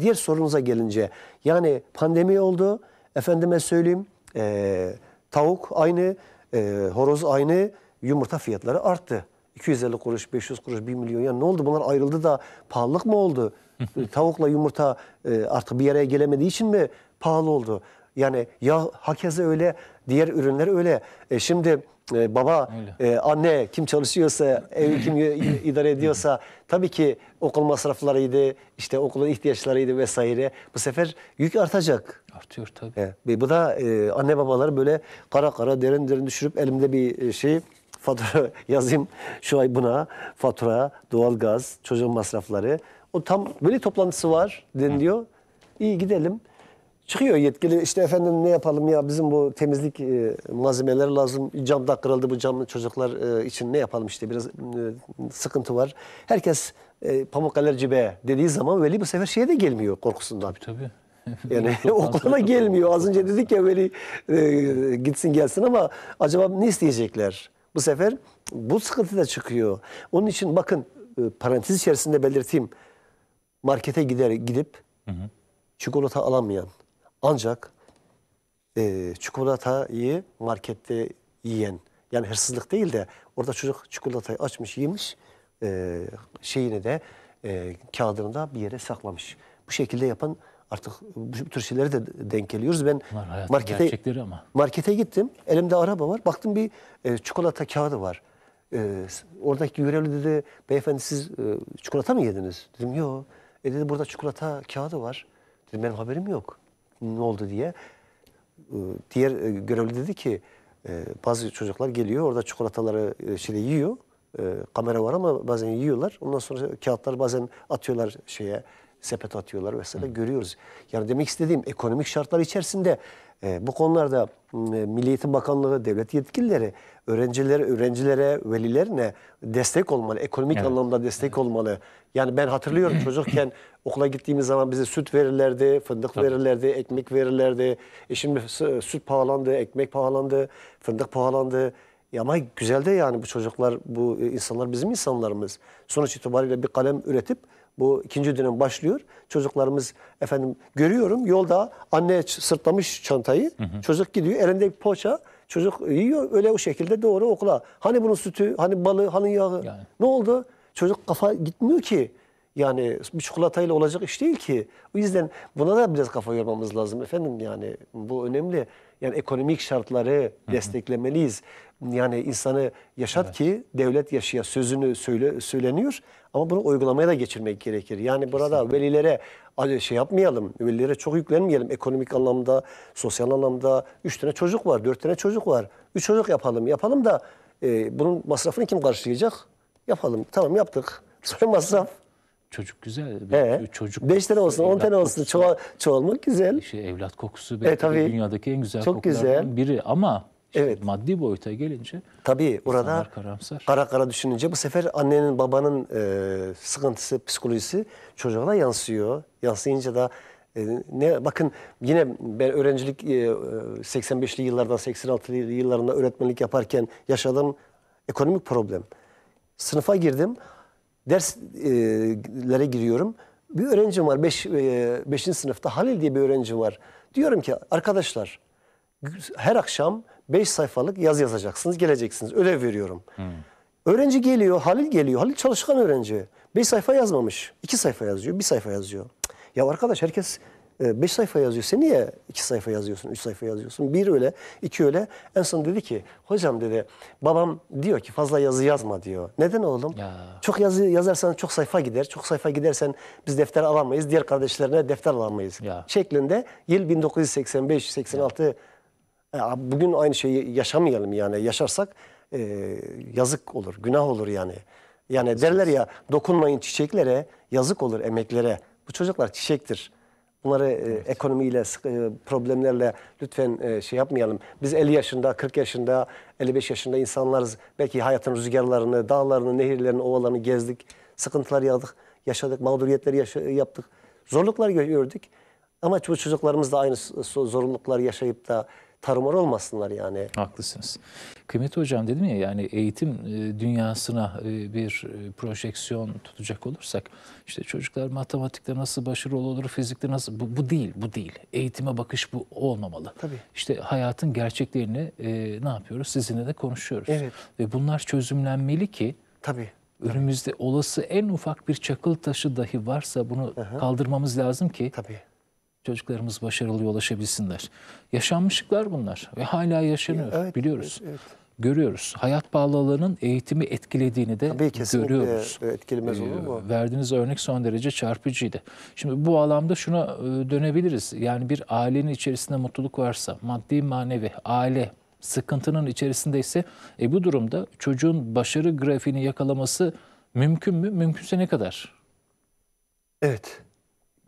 diğer sorunuza gelince yani pandemi oldu. Efendime söyleyeyim e, tavuk aynı, e, horoz aynı, yumurta fiyatları arttı. 250 kuruş, 500 kuruş, 1 milyon ya ne oldu? Bunlar ayrıldı da pahalılık mı oldu? [LAUGHS] Tavukla yumurta e, artık bir yere gelemediği için mi pahalı oldu? Yani ya hakeze öyle, diğer ürünler öyle. E şimdi e, baba, öyle. E, anne kim çalışıyorsa, evi kim [LAUGHS] idare ediyorsa tabii ki okul masraflarıydı, işte okulun ihtiyaçlarıydı vesaire. Bu sefer yük artacak. Artıyor tabii. E, bu da e, anne babaları böyle kara kara derin derin düşürüp elimde bir e, şey fatura [LAUGHS] yazayım şu ay buna fatura, doğalgaz, çocuğun masrafları. O tam böyle toplantısı var deniliyor. İyi gidelim. Çıkıyor yetkili işte efendim ne yapalım ya bizim bu temizlik e, malzemeleri lazım. Cam da kırıldı bu cam çocuklar e, için ne yapalım işte biraz e, sıkıntı var. Herkes e, pamuk alerji be dediği zaman veli bu sefer şeye de gelmiyor korkusundan. Tabii tabii. [LAUGHS] Yani [LAUGHS] okula gelmiyor. Az önce dedik ya veli e, gitsin gelsin ama acaba ne isteyecekler? Bu sefer bu sıkıntı da çıkıyor. Onun için bakın e, parantez içerisinde belirteyim. Markete gider gidip hı hı. çikolata alamayan ancak e, çikolatayı markette yiyen yani hırsızlık değil de orada çocuk çikolatayı açmış yemiş e, şeyini de e, kağıdını da bir yere saklamış. Bu şekilde yapan Artık bu tür şeyleri de denk geliyoruz. Ben markete, ama. markete gittim. Elimde araba var. Baktım bir e, çikolata kağıdı var. E, oradaki görevli dedi, beyefendi siz e, çikolata mı yediniz? Dedim yok. E dedi burada çikolata kağıdı var. Dedim benim haberim yok. Ne oldu diye. E, diğer e, görevli dedi ki e, bazı çocuklar geliyor orada çikolataları e, şeyle yiyor. E, kamera var ama bazen yiyorlar. Ondan sonra kağıtları bazen atıyorlar şeye sepet atıyorlar vesaire Hı. görüyoruz. Yani demek istediğim ekonomik şartlar içerisinde e, bu konularda e, Milli Eğitim Bakanlığı, devlet yetkilileri öğrencilere, öğrencilere, velilerine destek olmalı. Ekonomik evet. anlamda destek evet. olmalı. Yani ben hatırlıyorum [CLEARS THROAT] çocukken okula gittiğimiz zaman bize süt verirlerdi, fındık Tabii. verirlerdi, ekmek verirlerdi. E şimdi e, süt pahalandı, ekmek pahalandı, fındık pahalandı. E ama güzel de yani bu çocuklar, bu e, insanlar bizim insanlarımız. Sonuç itibariyle bir kalem üretip bu ikinci dönem başlıyor. Çocuklarımız efendim görüyorum yolda anne sırtlamış çantayı. Hı hı. Çocuk gidiyor elinde bir poğaça. Çocuk yiyor öyle o şekilde doğru okula. Hani bunun sütü, hani balı, hani yağı. Yani. Ne oldu? Çocuk kafa gitmiyor ki. Yani bir çikolatayla olacak iş değil ki. O yüzden buna da biraz kafa yormamız lazım efendim yani. Bu önemli. Yani ekonomik şartları hı hı. desteklemeliyiz yani insanı yaşat evet. ki devlet yaşaya sözünü söyle, söyleniyor ama bunu uygulamaya da geçirmek gerekir. Yani Kesinlikle. burada velilere şey yapmayalım, velilere çok yüklenmeyelim ekonomik anlamda, sosyal anlamda. Üç tane çocuk var, dört tane çocuk var. Üç çocuk yapalım, yapalım da e, bunun masrafını kim karşılayacak? Yapalım, tamam yaptık. [LAUGHS] Sonra masraf. Çocuk güzel. He. Çocuk beş tane olsun, on tane olsun. Çoğal, çoğalmak güzel. Şey, evlat kokusu belki e, tabii. dünyadaki en güzel çok kokulardan güzel. biri ama evet. maddi boyuta gelince tabii orada karamsar. kara kara düşününce bu sefer annenin babanın e, sıkıntısı, psikolojisi çocuğuna yansıyor. Yansıyınca da e, ne bakın yine ben öğrencilik e, 85'li e, yıllardan 86'lı yıllarında öğretmenlik yaparken yaşadığım ekonomik problem. Sınıfa girdim. Derslere e, giriyorum. Bir öğrencim var 5. Beş, E, sınıfta Halil diye bir öğrencim var. Diyorum ki arkadaşlar her akşam 5 sayfalık yazı yazacaksınız, geleceksiniz. Ödev veriyorum. Hmm. Öğrenci geliyor, Halil geliyor. Halil çalışkan öğrenci. 5 sayfa yazmamış. 2 sayfa yazıyor, 1 sayfa yazıyor. Ya arkadaş herkes 5 e, sayfa yazıyor. Sen niye 2 sayfa yazıyorsun, 3 sayfa yazıyorsun? Bir öyle, iki öyle. En son dedi ki, hocam dedi, babam diyor ki fazla yazı yazma diyor. Neden oğlum? Ya. Çok yazı yazarsan çok sayfa gider. Çok sayfa gidersen biz defter alamayız. Diğer kardeşlerine defter alamayız. Ya. Şeklinde yıl 1985-86 e, bugün aynı şeyi yaşamayalım yani yaşarsak e, yazık olur, günah olur yani. Yani derler ya dokunmayın çiçeklere, yazık olur emeklere. Bu çocuklar çiçektir. Bunları e, evet. e, ekonomiyle, e, problemlerle lütfen e, şey yapmayalım. Biz 50 yaşında, 40 yaşında, 55 yaşında insanlarız. Belki hayatın rüzgarlarını, dağlarını, nehirlerini, ovalarını gezdik. Sıkıntılar yaşadık, yaşadık, mağduriyetleri yaşa yaptık. Zorluklar gördük. Ama bu çocuklarımız da aynı zorluklar yaşayıp da tarumar olmasınlar yani. Haklısınız. Kıymet hocam dedim ya yani eğitim e, dünyasına e, bir e, projeksiyon tutacak olursak işte çocuklar matematikte nasıl başarılı olur, fizikte nasıl bu, bu değil, bu değil. Eğitime bakış bu olmamalı. Tabii. İşte hayatın gerçeklerini ne yapıyoruz? Sizinle de konuşuyoruz. Evet. Ve bunlar çözümlenmeli ki Tabii. Önümüzde olası en ufak bir çakıl taşı dahi varsa bunu Aha. kaldırmamız lazım ki Tabii çocuklarımız başarılı ulaşabilsinler. Yaşanmışlıklar bunlar ve hala yaşanıyor evet, biliyoruz. Evet, evet. Görüyoruz. Hayat bağlılığının eğitimi etkilediğini de Tabii görüyoruz. etkilemez olur ee, mu? Verdiğiniz örnek son derece çarpıcıydı. Şimdi bu alanda şuna e, dönebiliriz. Yani bir ailenin içerisinde mutluluk varsa, maddi manevi, aile sıkıntının içerisindeyse e bu durumda çocuğun başarı grafiğini yakalaması mümkün mü? Mümkünse ne kadar? Evet.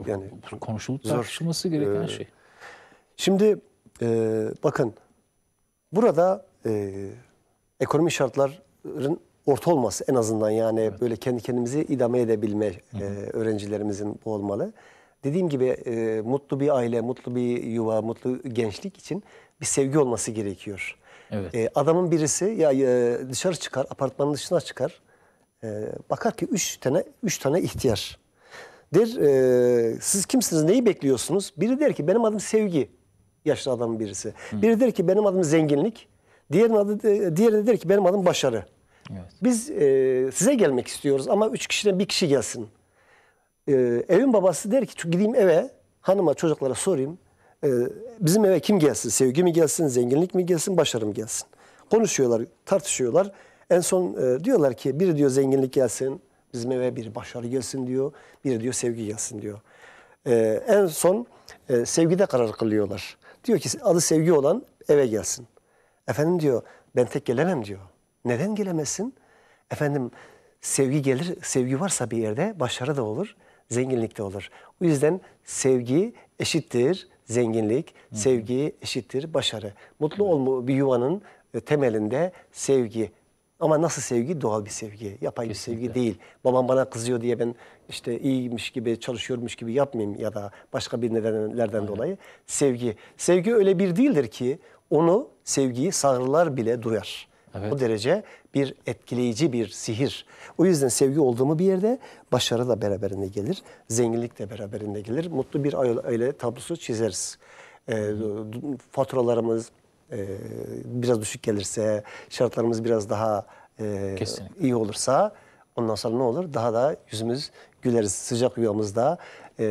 Yani konuşulup tartışılması gereken ee, şey. Şimdi e, bakın burada e, ekonomi şartların orta olması en azından yani evet. böyle kendi kendimizi idame edebilme Hı -hı. E, öğrencilerimizin bu olmalı. Dediğim gibi e, mutlu bir aile, mutlu bir yuva, mutlu gençlik için bir sevgi olması gerekiyor. Evet. E, adamın birisi ya e, dışarı çıkar, apartmanın dışına çıkar. E, bakar ki üç tane üç tane ihtiyar der e, siz kimsiniz neyi bekliyorsunuz? Biri der ki benim adım sevgi yaşlı adamın birisi. Hı. Hmm. Biri der ki benim adım zenginlik. Diğerinin adı diğeri de der ki benim adım başarı. Evet. Biz e, size gelmek istiyoruz ama üç kişiden bir kişi gelsin. E, evin babası der ki gideyim eve hanıma çocuklara sorayım. E, bizim eve kim gelsin? Sevgi mi gelsin? Zenginlik mi gelsin? Başarı mı gelsin? Konuşuyorlar, tartışıyorlar. En son e, diyorlar ki biri diyor zenginlik gelsin, Bizim eve bir başarı gelsin diyor, bir diyor sevgi gelsin diyor. Ee, en son e, sevgide karar kılıyorlar. Diyor ki adı sevgi olan eve gelsin. Efendim diyor ben tek gelemem diyor. Neden gelemezsin? Efendim sevgi gelir, sevgi varsa bir yerde başarı da olur, zenginlik de olur. O yüzden sevgi eşittir zenginlik, sevgi eşittir başarı. Mutlu olma bir yuvanın e, temelinde sevgi, ama nasıl sevgi? Doğal bir sevgi. Yapay Kesinlikle. bir sevgi değil. Babam bana kızıyor diye ben işte iyiymiş gibi, çalışıyormuş gibi yapmayayım ya da başka bir nedenlerden Aynen. dolayı. Sevgi. Sevgi öyle bir değildir ki onu, sevgiyi sağırlar bile duyar. Evet. O derece bir etkileyici bir sihir. O yüzden sevgi olduğumu bir yerde başarı da beraberinde gelir, zenginlik de beraberinde gelir. Mutlu bir aile tablosu çizeriz. E, faturalarımız, ee, biraz düşük gelirse, şartlarımız biraz daha e, iyi olursa ondan sonra ne olur? Daha da yüzümüz güleriz sıcak yuvamızda e,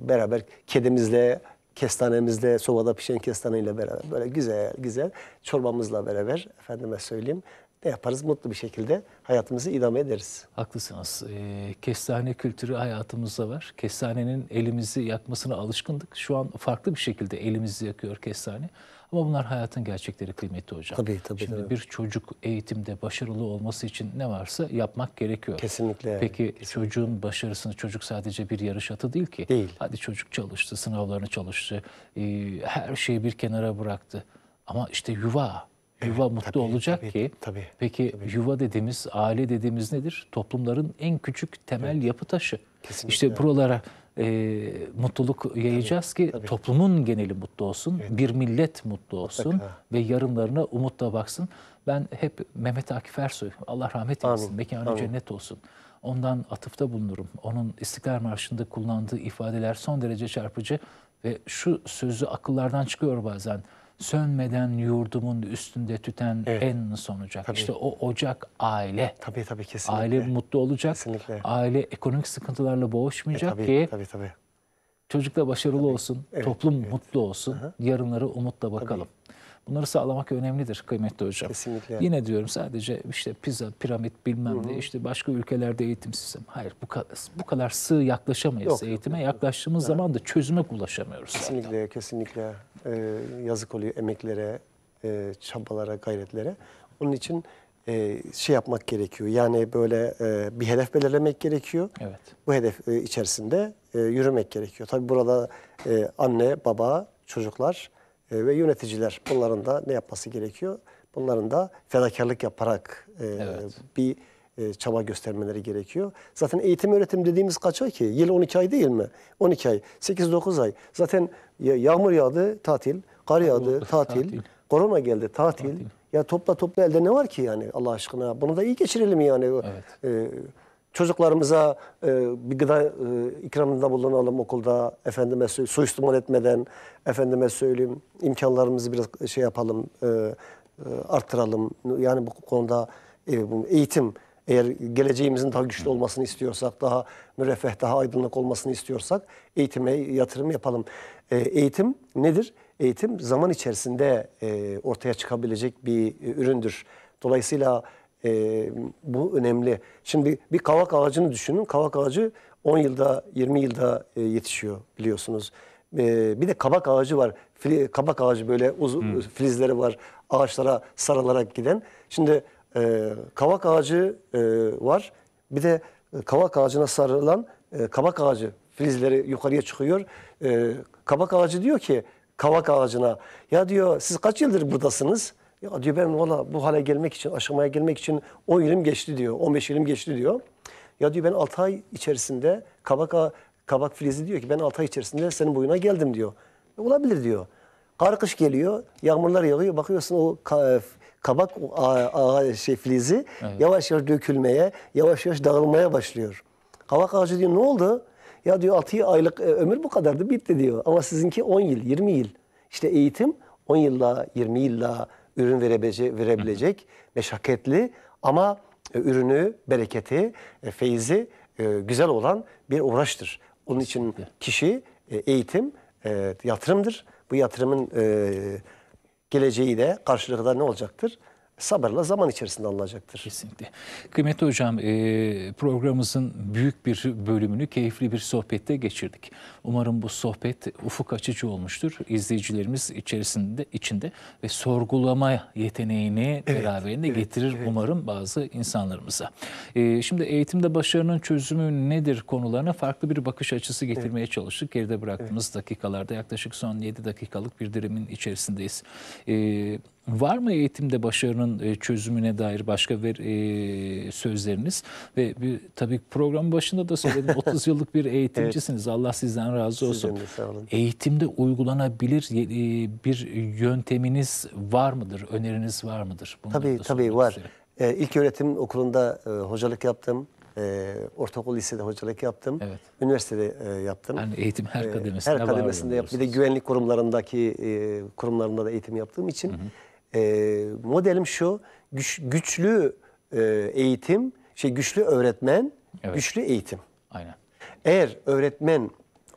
beraber kedimizle, kestanemizle, sobada pişen kestaneyle beraber böyle güzel güzel çorbamızla beraber efendime söyleyeyim ne yaparız? Mutlu bir şekilde hayatımızı idame ederiz. Haklısınız. Ee, kestane kültürü hayatımızda var. Kestanenin elimizi yakmasına alışkındık. Şu an farklı bir şekilde elimizi yakıyor kestane. Ama bunlar hayatın gerçekleri kıymetli hocam. Tabii tabii. Şimdi tabii. bir çocuk eğitimde başarılı olması için ne varsa yapmak gerekiyor. Kesinlikle. Peki kesinlikle. çocuğun başarısını çocuk sadece bir yarış atı değil ki. Değil. Hadi çocuk çalıştı, sınavlarını çalıştı, e, her şeyi bir kenara bıraktı. Ama işte yuva, yuva evet, mutlu tabii, olacak tabii, ki. Tabii, Peki tabii. yuva dediğimiz, aile dediğimiz nedir? Toplumların en küçük temel evet. yapı taşı. Kesinlikle. İşte buralara e, mutluluk yayacağız tabii, ki tabii. toplumun geneli mutlu olsun, evet. bir millet mutlu olsun Mutlaka. ve yarınlarına umutla baksın. Ben hep Mehmet Akif Ersoy, Allah rahmet eylesin, Amin. mekanı cennet olsun. Ondan atıfta bulunurum. Onun İstiklal Marşı'nda kullandığı ifadeler son derece çarpıcı ve şu sözü akıllardan çıkıyor bazen sönmeden yurdumun üstünde tüten evet. en son Tabii. İşte o ocak aile. Tabii tabii kesinlikle. Aile mutlu olacak. Kesinlikle. Aile ekonomik sıkıntılarla boğuşmayacak e, tabii, ki. Tabii tabii. Çocukla başarılı tabii. olsun, evet, toplum evet. mutlu olsun. Aha. Yarınları umutla bakalım. Tabii. Bunları sağlamak önemlidir kıymetli hocam. Kesinlikle. Yine diyorum sadece işte pizza, piramit bilmem hı ne işte başka ülkelerde eğitim sistemi. Hayır bu, kadar, bu kadar sığ yaklaşamayız yok, eğitime. Yok, Yaklaştığımız ha. zaman da çözüme ulaşamıyoruz. Kesinlikle zaten. kesinlikle ee, yazık oluyor emeklere, e, çabalara, gayretlere. Onun için e, şey yapmak gerekiyor. Yani böyle e, bir hedef belirlemek gerekiyor. Evet. Bu hedef e, içerisinde e, yürümek gerekiyor. Tabii burada e, anne, baba, çocuklar e, ve yöneticiler bunların da ne yapması gerekiyor? Bunların da fedakarlık yaparak e, evet. bir e, çaba göstermeleri gerekiyor. Zaten eğitim öğretim dediğimiz kaç ay ki? Yıl 12 ay değil mi? 12 ay, 8-9 ay. Zaten yağmur yağdı, tatil. Kar yağdı, tatil. Korona geldi, tatil. tatil. Ya topla topla elde ne var ki yani Allah aşkına? Bunu da iyi geçirelim yani. Evet. E, Çocuklarımıza e, bir gıda e, ikramında bulunalım okulda, efendime suistimal etmeden, efendime söyleyeyim imkanlarımızı biraz şey yapalım, e, e, arttıralım. Yani bu konuda e, eğitim, eğer geleceğimizin daha güçlü olmasını istiyorsak, daha müreffeh, daha aydınlık olmasını istiyorsak eğitime yatırım yapalım. E, eğitim nedir? Eğitim zaman içerisinde e, ortaya çıkabilecek bir e, üründür. Dolayısıyla e, bu önemli. Şimdi bir kavak ağacını düşünün. Kavak ağacı 10 yılda, 20 yılda e, yetişiyor biliyorsunuz. E, bir de kabak ağacı var. Fili, kabak ağacı böyle uzun hmm. filizleri var. Ağaçlara sarılarak giden. Şimdi e, kavak ağacı e, var. Bir de e, kavak ağacına sarılan e, kabak ağacı filizleri yukarıya çıkıyor. E, kabak ağacı diyor ki kavak ağacına ya diyor siz kaç yıldır buradasınız? Ya diyor ben valla bu hale gelmek için, aşamaya gelmek için 10 yılım geçti diyor, 15 yılım geçti diyor. Ya diyor ben 6 ay içerisinde kabak, kabak filizi diyor ki ben 6 ay içerisinde senin boyuna geldim diyor. Olabilir diyor. Kar kış geliyor, yağmurlar yağıyor. Bakıyorsun o kabak a şey filizi evet. yavaş yavaş dökülmeye, yavaş yavaş dağılmaya başlıyor. Kabak ağacı diyor ne oldu? Ya diyor 6 aylık e, ömür bu kadardı bitti diyor. Ama sizinki 10 yıl, 20 yıl. İşte eğitim 10 yılla, 20 yılla, ürün verebilecek, verebilecek meşakkatli ama e, ürünü, bereketi, e, feyzi e, güzel olan bir uğraştır. Onun için kişi eğitim yatırımdır. Bu yatırımın geleceği de karşılığı da ne olacaktır? sabırla zaman içerisinde alınacaktır. Kesinlikle. Kıymetli Hocam e, programımızın büyük bir bölümünü keyifli bir sohbette geçirdik. Umarım bu sohbet ufuk açıcı olmuştur. İzleyicilerimiz içerisinde içinde ve sorgulama yeteneğini evet, beraberinde evet, getirir evet. umarım bazı insanlarımıza. E, şimdi eğitimde başarının çözümü nedir konularına farklı bir bakış açısı getirmeye evet. çalıştık. Geride bıraktığımız evet. dakikalarda yaklaşık son 7 dakikalık bir dilimin içerisindeyiz. Evet Var mı eğitimde başarının e, çözümüne dair başka bir e, sözleriniz? Ve bir, tabii programın başında da söyledim 30 [LAUGHS] yıllık bir eğitimcisiniz. evet. Allah sizden razı olsun. Sizden eğitimde uygulanabilir e, bir yönteminiz var mıdır? Öneriniz var mıdır? Bunları tabii tabii var. Isterim. E, öğretim okulunda e, hocalık yaptım. E, ortaokul lisede hocalık yaptım. Evet. Üniversitede e, yaptım. Yani eğitim her e, kademesinde e, Her kademesinde yaptım. Bir de güvenlik kurumlarındaki e, kurumlarında da eğitim yaptığım için... Hı hı e, modelim şu, güç, güçlü e, eğitim, şey güçlü öğretmen, evet. güçlü eğitim. Aynen. Eğer öğretmen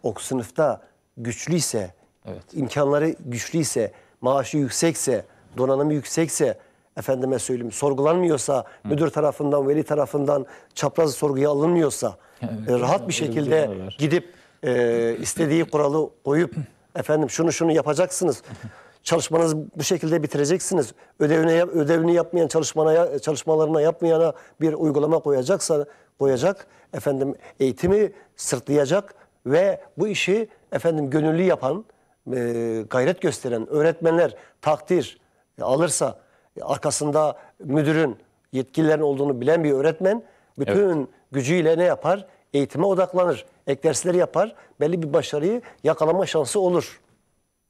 o sınıfta güçlüyse, evet. imkanları güçlü ise, maaşı yüksekse, donanımı yüksekse, efendime söyleyeyim sorgulanmıyorsa, Hı. müdür tarafından, veli tarafından çapraz sorguya alınmıyorsa, [LAUGHS] evet, e, rahat bir şekilde gidip e, istediği kuralı koyup [LAUGHS] efendim şunu şunu yapacaksınız. [LAUGHS] çalışmanızı bu şekilde bitireceksiniz. Ödevini, ödevini yapmayan çalışmana, çalışmalarına yapmayana bir uygulama koyacaksa koyacak. Efendim eğitimi sırtlayacak ve bu işi efendim gönüllü yapan, e, gayret gösteren öğretmenler takdir alırsa arkasında müdürün, yetkililerin olduğunu bilen bir öğretmen bütün evet. gücüyle ne yapar? Eğitime odaklanır, ek dersleri yapar, belli bir başarıyı yakalama şansı olur.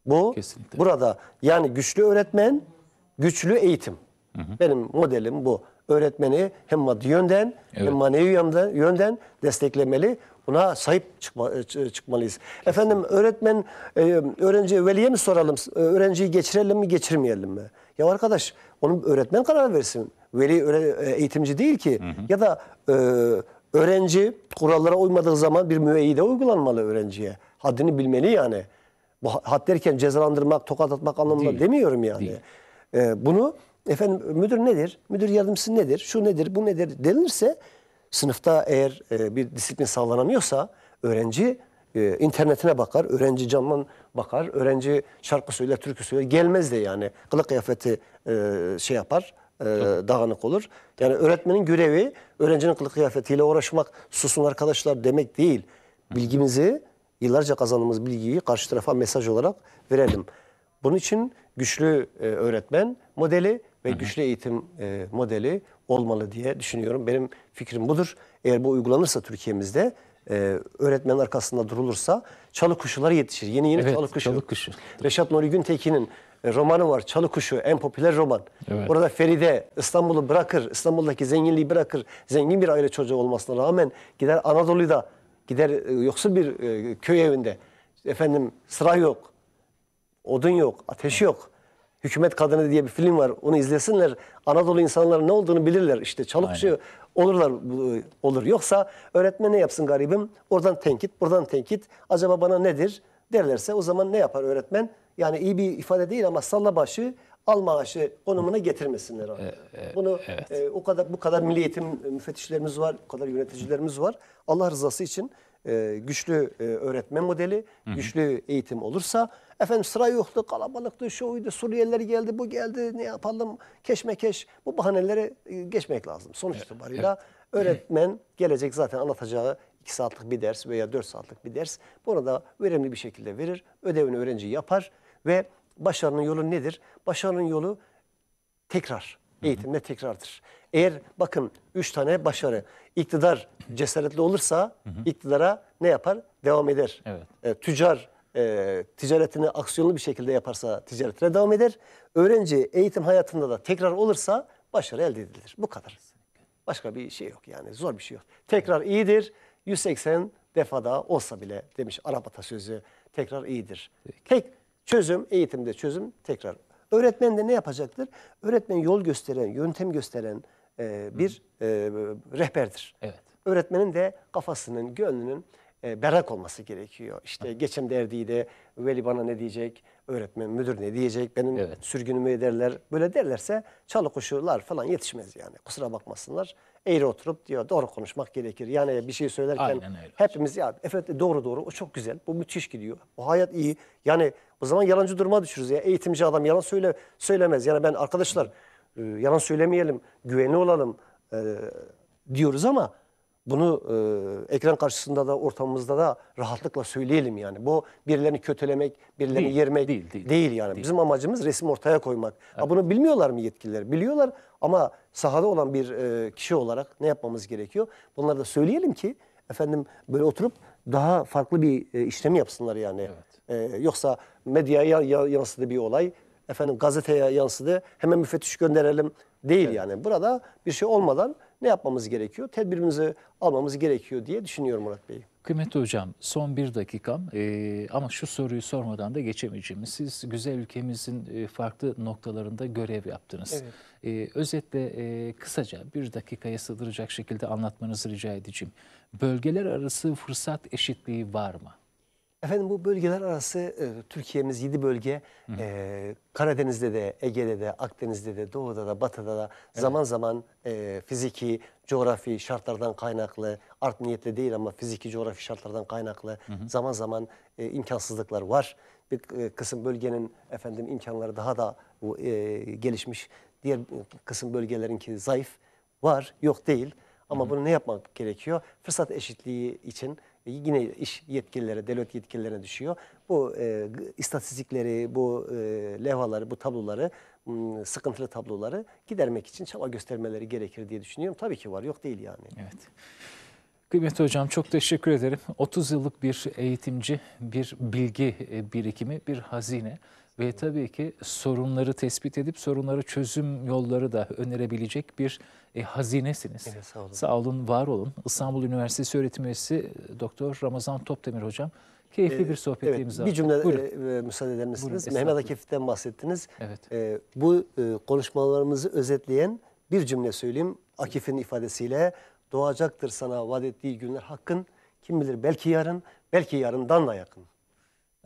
Bu Kesinlikle. burada yani güçlü öğretmen, güçlü eğitim. Hı hı. Benim modelim bu. Öğretmeni hem maddi yönden evet. hem manevi yönden, yönden desteklemeli. Buna sahip çıkma, e, çıkmalıyız. Kesinlikle. Efendim öğretmen, e, öğrenci veliye mi soralım, e, öğrenciyi geçirelim mi geçirmeyelim mi? Ya arkadaş onun öğretmen karar versin. Veli eğitimci değil ki. Hı hı. Ya da e, öğrenci kurallara uymadığı zaman bir müeyyide uygulanmalı öğrenciye. Haddini bilmeli yani. Bu hat derken cezalandırmak, tokat atmak anlamında Değil. demiyorum yani. Değil. E, bunu efendim müdür nedir, müdür yardımcısı nedir, şu nedir, bu nedir denilirse sınıfta eğer e, bir disiplin sağlanamıyorsa öğrenci e, internetine bakar, öğrenci camdan bakar, öğrenci şarkı söyler, türkü söyler, gelmez de yani kılık kıyafeti e, şey yapar, e, dağınık olur. Yani öğretmenin görevi öğrencinin kılık kıyafetiyle uğraşmak, susun arkadaşlar demek değil. Bilgimizi yıllarca kazandığımız bilgiyi karşı tarafa mesaj olarak verelim. Bunun için güçlü e, öğretmen modeli ve Hı-hı. güçlü eğitim e, modeli olmalı diye düşünüyorum. Benim fikrim budur. Eğer bu uygulanırsa Türkiye'mizde e, öğretmenin arkasında durulursa çalı kuşuları yetişir. Yeni yeni evet, çalı kuşu. Çalı kuşu. Reşat Nuri Güntekin'in e, romanı var. Çalı Kuşu en popüler roman. Evet. Orada Feride İstanbul'u bırakır, İstanbul'daki zenginliği bırakır. Zengin bir aile çocuğu olmasına rağmen gider Anadolu'da gider e, yoksul bir e, köy evinde efendim sıra yok, odun yok, ateş yok. Hükümet Kadını diye bir film var. Onu izlesinler. Anadolu insanların ne olduğunu bilirler. İşte çalıkçı şey, olurlar e, olur. Yoksa öğretmen ne yapsın garibim? Oradan tenkit, buradan tenkit. Acaba bana nedir derlerse o zaman ne yapar öğretmen? Yani iyi bir ifade değil ama salla başı al maaşı konumuna getirmesinler abi. Bunu evet. e, o kadar bu kadar milli eğitim müfettişlerimiz var, bu kadar yöneticilerimiz var. Allah rızası için e, güçlü e, öğretmen modeli, Hı -hı. güçlü eğitim olursa efendim sıra yoktu, kalabalıktı, şuydu, Suriyeliler geldi, bu geldi, ne yapalım, keşmekeş. Bu bahanelere e, geçmek lazım. Sonuç evet. itibarıyla öğretmen gelecek zaten anlatacağı 2 saatlik bir ders veya 4 saatlik bir ders. da verimli bir şekilde verir, ödevini öğrenci yapar ve Başarının yolu nedir? Başarının yolu tekrar. Eğitimle tekrardır. Eğer bakın üç tane başarı. İktidar cesaretli olursa hı hı. iktidara ne yapar? Devam eder. Evet. E, tüccar e, ticaretini aksiyonlu bir şekilde yaparsa ticaretine devam eder. Öğrenci eğitim hayatında da tekrar olursa başarı elde edilir. Bu kadar. Başka bir şey yok yani zor bir şey yok. Tekrar evet. iyidir. 180 defada olsa bile demiş Arap atasözü tekrar iyidir. Peki. Tek Çözüm, eğitimde çözüm tekrar. Öğretmen de ne yapacaktır? Öğretmen yol gösteren, yöntem gösteren e, bir e, rehberdir. Evet. Öğretmenin de kafasının, gönlünün e, berrak olması gerekiyor. İşte geçim derdiği de veli bana ne diyecek, öğretmen müdür ne diyecek, benim evet. sürgünümü ederler. Böyle derlerse çalı kuşular falan yetişmez yani. Kusura bakmasınlar eğri oturup diyor doğru konuşmak gerekir. Yani bir şey söylerken hepimiz ya evet doğru doğru o çok güzel. Bu müthiş gidiyor. O hayat iyi. Yani o zaman yalancı duruma düşürüz ya. Eğitimci adam yalan söyle söylemez. Yani ben arkadaşlar e, yalan söylemeyelim, güveni olalım e, diyoruz ama bunu e, ekran karşısında da ortamımızda da rahatlıkla söyleyelim yani. Bu birilerini kötülemek, birilerini değil, yermek değil, değil, değil yani. Değil. Bizim amacımız resim ortaya koymak. Evet. Ha, bunu bilmiyorlar mı yetkililer? Biliyorlar ama sahada olan bir e, kişi olarak ne yapmamız gerekiyor? Bunları da söyleyelim ki efendim böyle oturup daha farklı bir e, işlemi yapsınlar yani. Evet. E, yoksa medyaya yansıdı bir olay, efendim gazeteye yansıdı, hemen müfettiş gönderelim değil evet. yani. Burada bir şey olmadan ne yapmamız gerekiyor? Tedbirimizi almamız gerekiyor diye düşünüyorum Murat Bey. Kıymetli hocam son bir dakikam e, ama şu soruyu sormadan da geçemeyeceğim. Siz güzel ülkemizin e, farklı noktalarında görev yaptınız. Evet. E, özetle e, kısaca bir dakikaya sığdıracak şekilde anlatmanızı rica edeceğim. Bölgeler arası fırsat eşitliği var mı? Efendim bu bölgeler arası e, Türkiye'miz 7 bölge e, Karadeniz'de de Ege'de de Akdeniz'de de Doğu'da da Batı'da da evet. zaman zaman e, fiziki coğrafi şartlardan kaynaklı art niyetle değil ama fiziki coğrafi şartlardan kaynaklı Hı -hı. zaman zaman e, imkansızlıklar var. Bir e, kısım bölgenin efendim imkanları daha da e, gelişmiş diğer e, kısım bölgelerinki zayıf var yok değil ama Hı -hı. bunu ne yapmak gerekiyor? Fırsat eşitliği için e, yine iş yetkililere, devlet yetkililerine düşüyor. Bu e, istatistikleri, bu e, levhaları, bu tabloları, sıkıntılı tabloları gidermek için çaba göstermeleri gerekir diye düşünüyorum. Tabii ki var, yok değil yani. Evet. Kıymet Hocam çok teşekkür ederim. 30 yıllık bir eğitimci, bir bilgi e, birikimi, bir hazine ve tabii ki sorunları tespit edip sorunları çözüm yolları da önerebilecek bir e, hazinesiniz. Evet, sağ olun. Sağ olun, var olun. İstanbul Üniversitesi öğretim üyesi Doktor Ramazan Topdemir hocam. Keyifli ee, bir sohbetimiz evet, Bir cümle Buyurun. E, e, müsaade eder misiniz? Buyurun, Mehmet Akif'ten bahsettiniz. Evet. E, bu e, konuşmalarımızı özetleyen bir cümle söyleyeyim. Akif'in ifadesiyle doğacaktır sana vaat ettiği günler hakkın. Kim bilir belki yarın, belki yarından da yakın.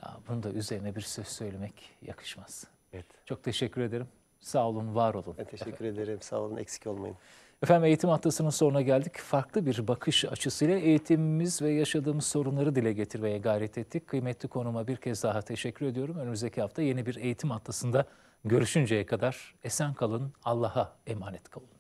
Ya bunun da üzerine bir söz söylemek yakışmaz. Evet. Çok teşekkür ederim. Sağ olun, var olun. Ben teşekkür Efendim. ederim. Sağ olun, eksik olmayın. Efendim eğitim haftasının sonuna geldik. Farklı bir bakış açısıyla eğitimimiz ve yaşadığımız sorunları dile getirmeye gayret ettik. Kıymetli konuma bir kez daha teşekkür ediyorum. Önümüzdeki hafta yeni bir eğitim haftasında görüşünceye kadar esen kalın, Allah'a emanet kalın.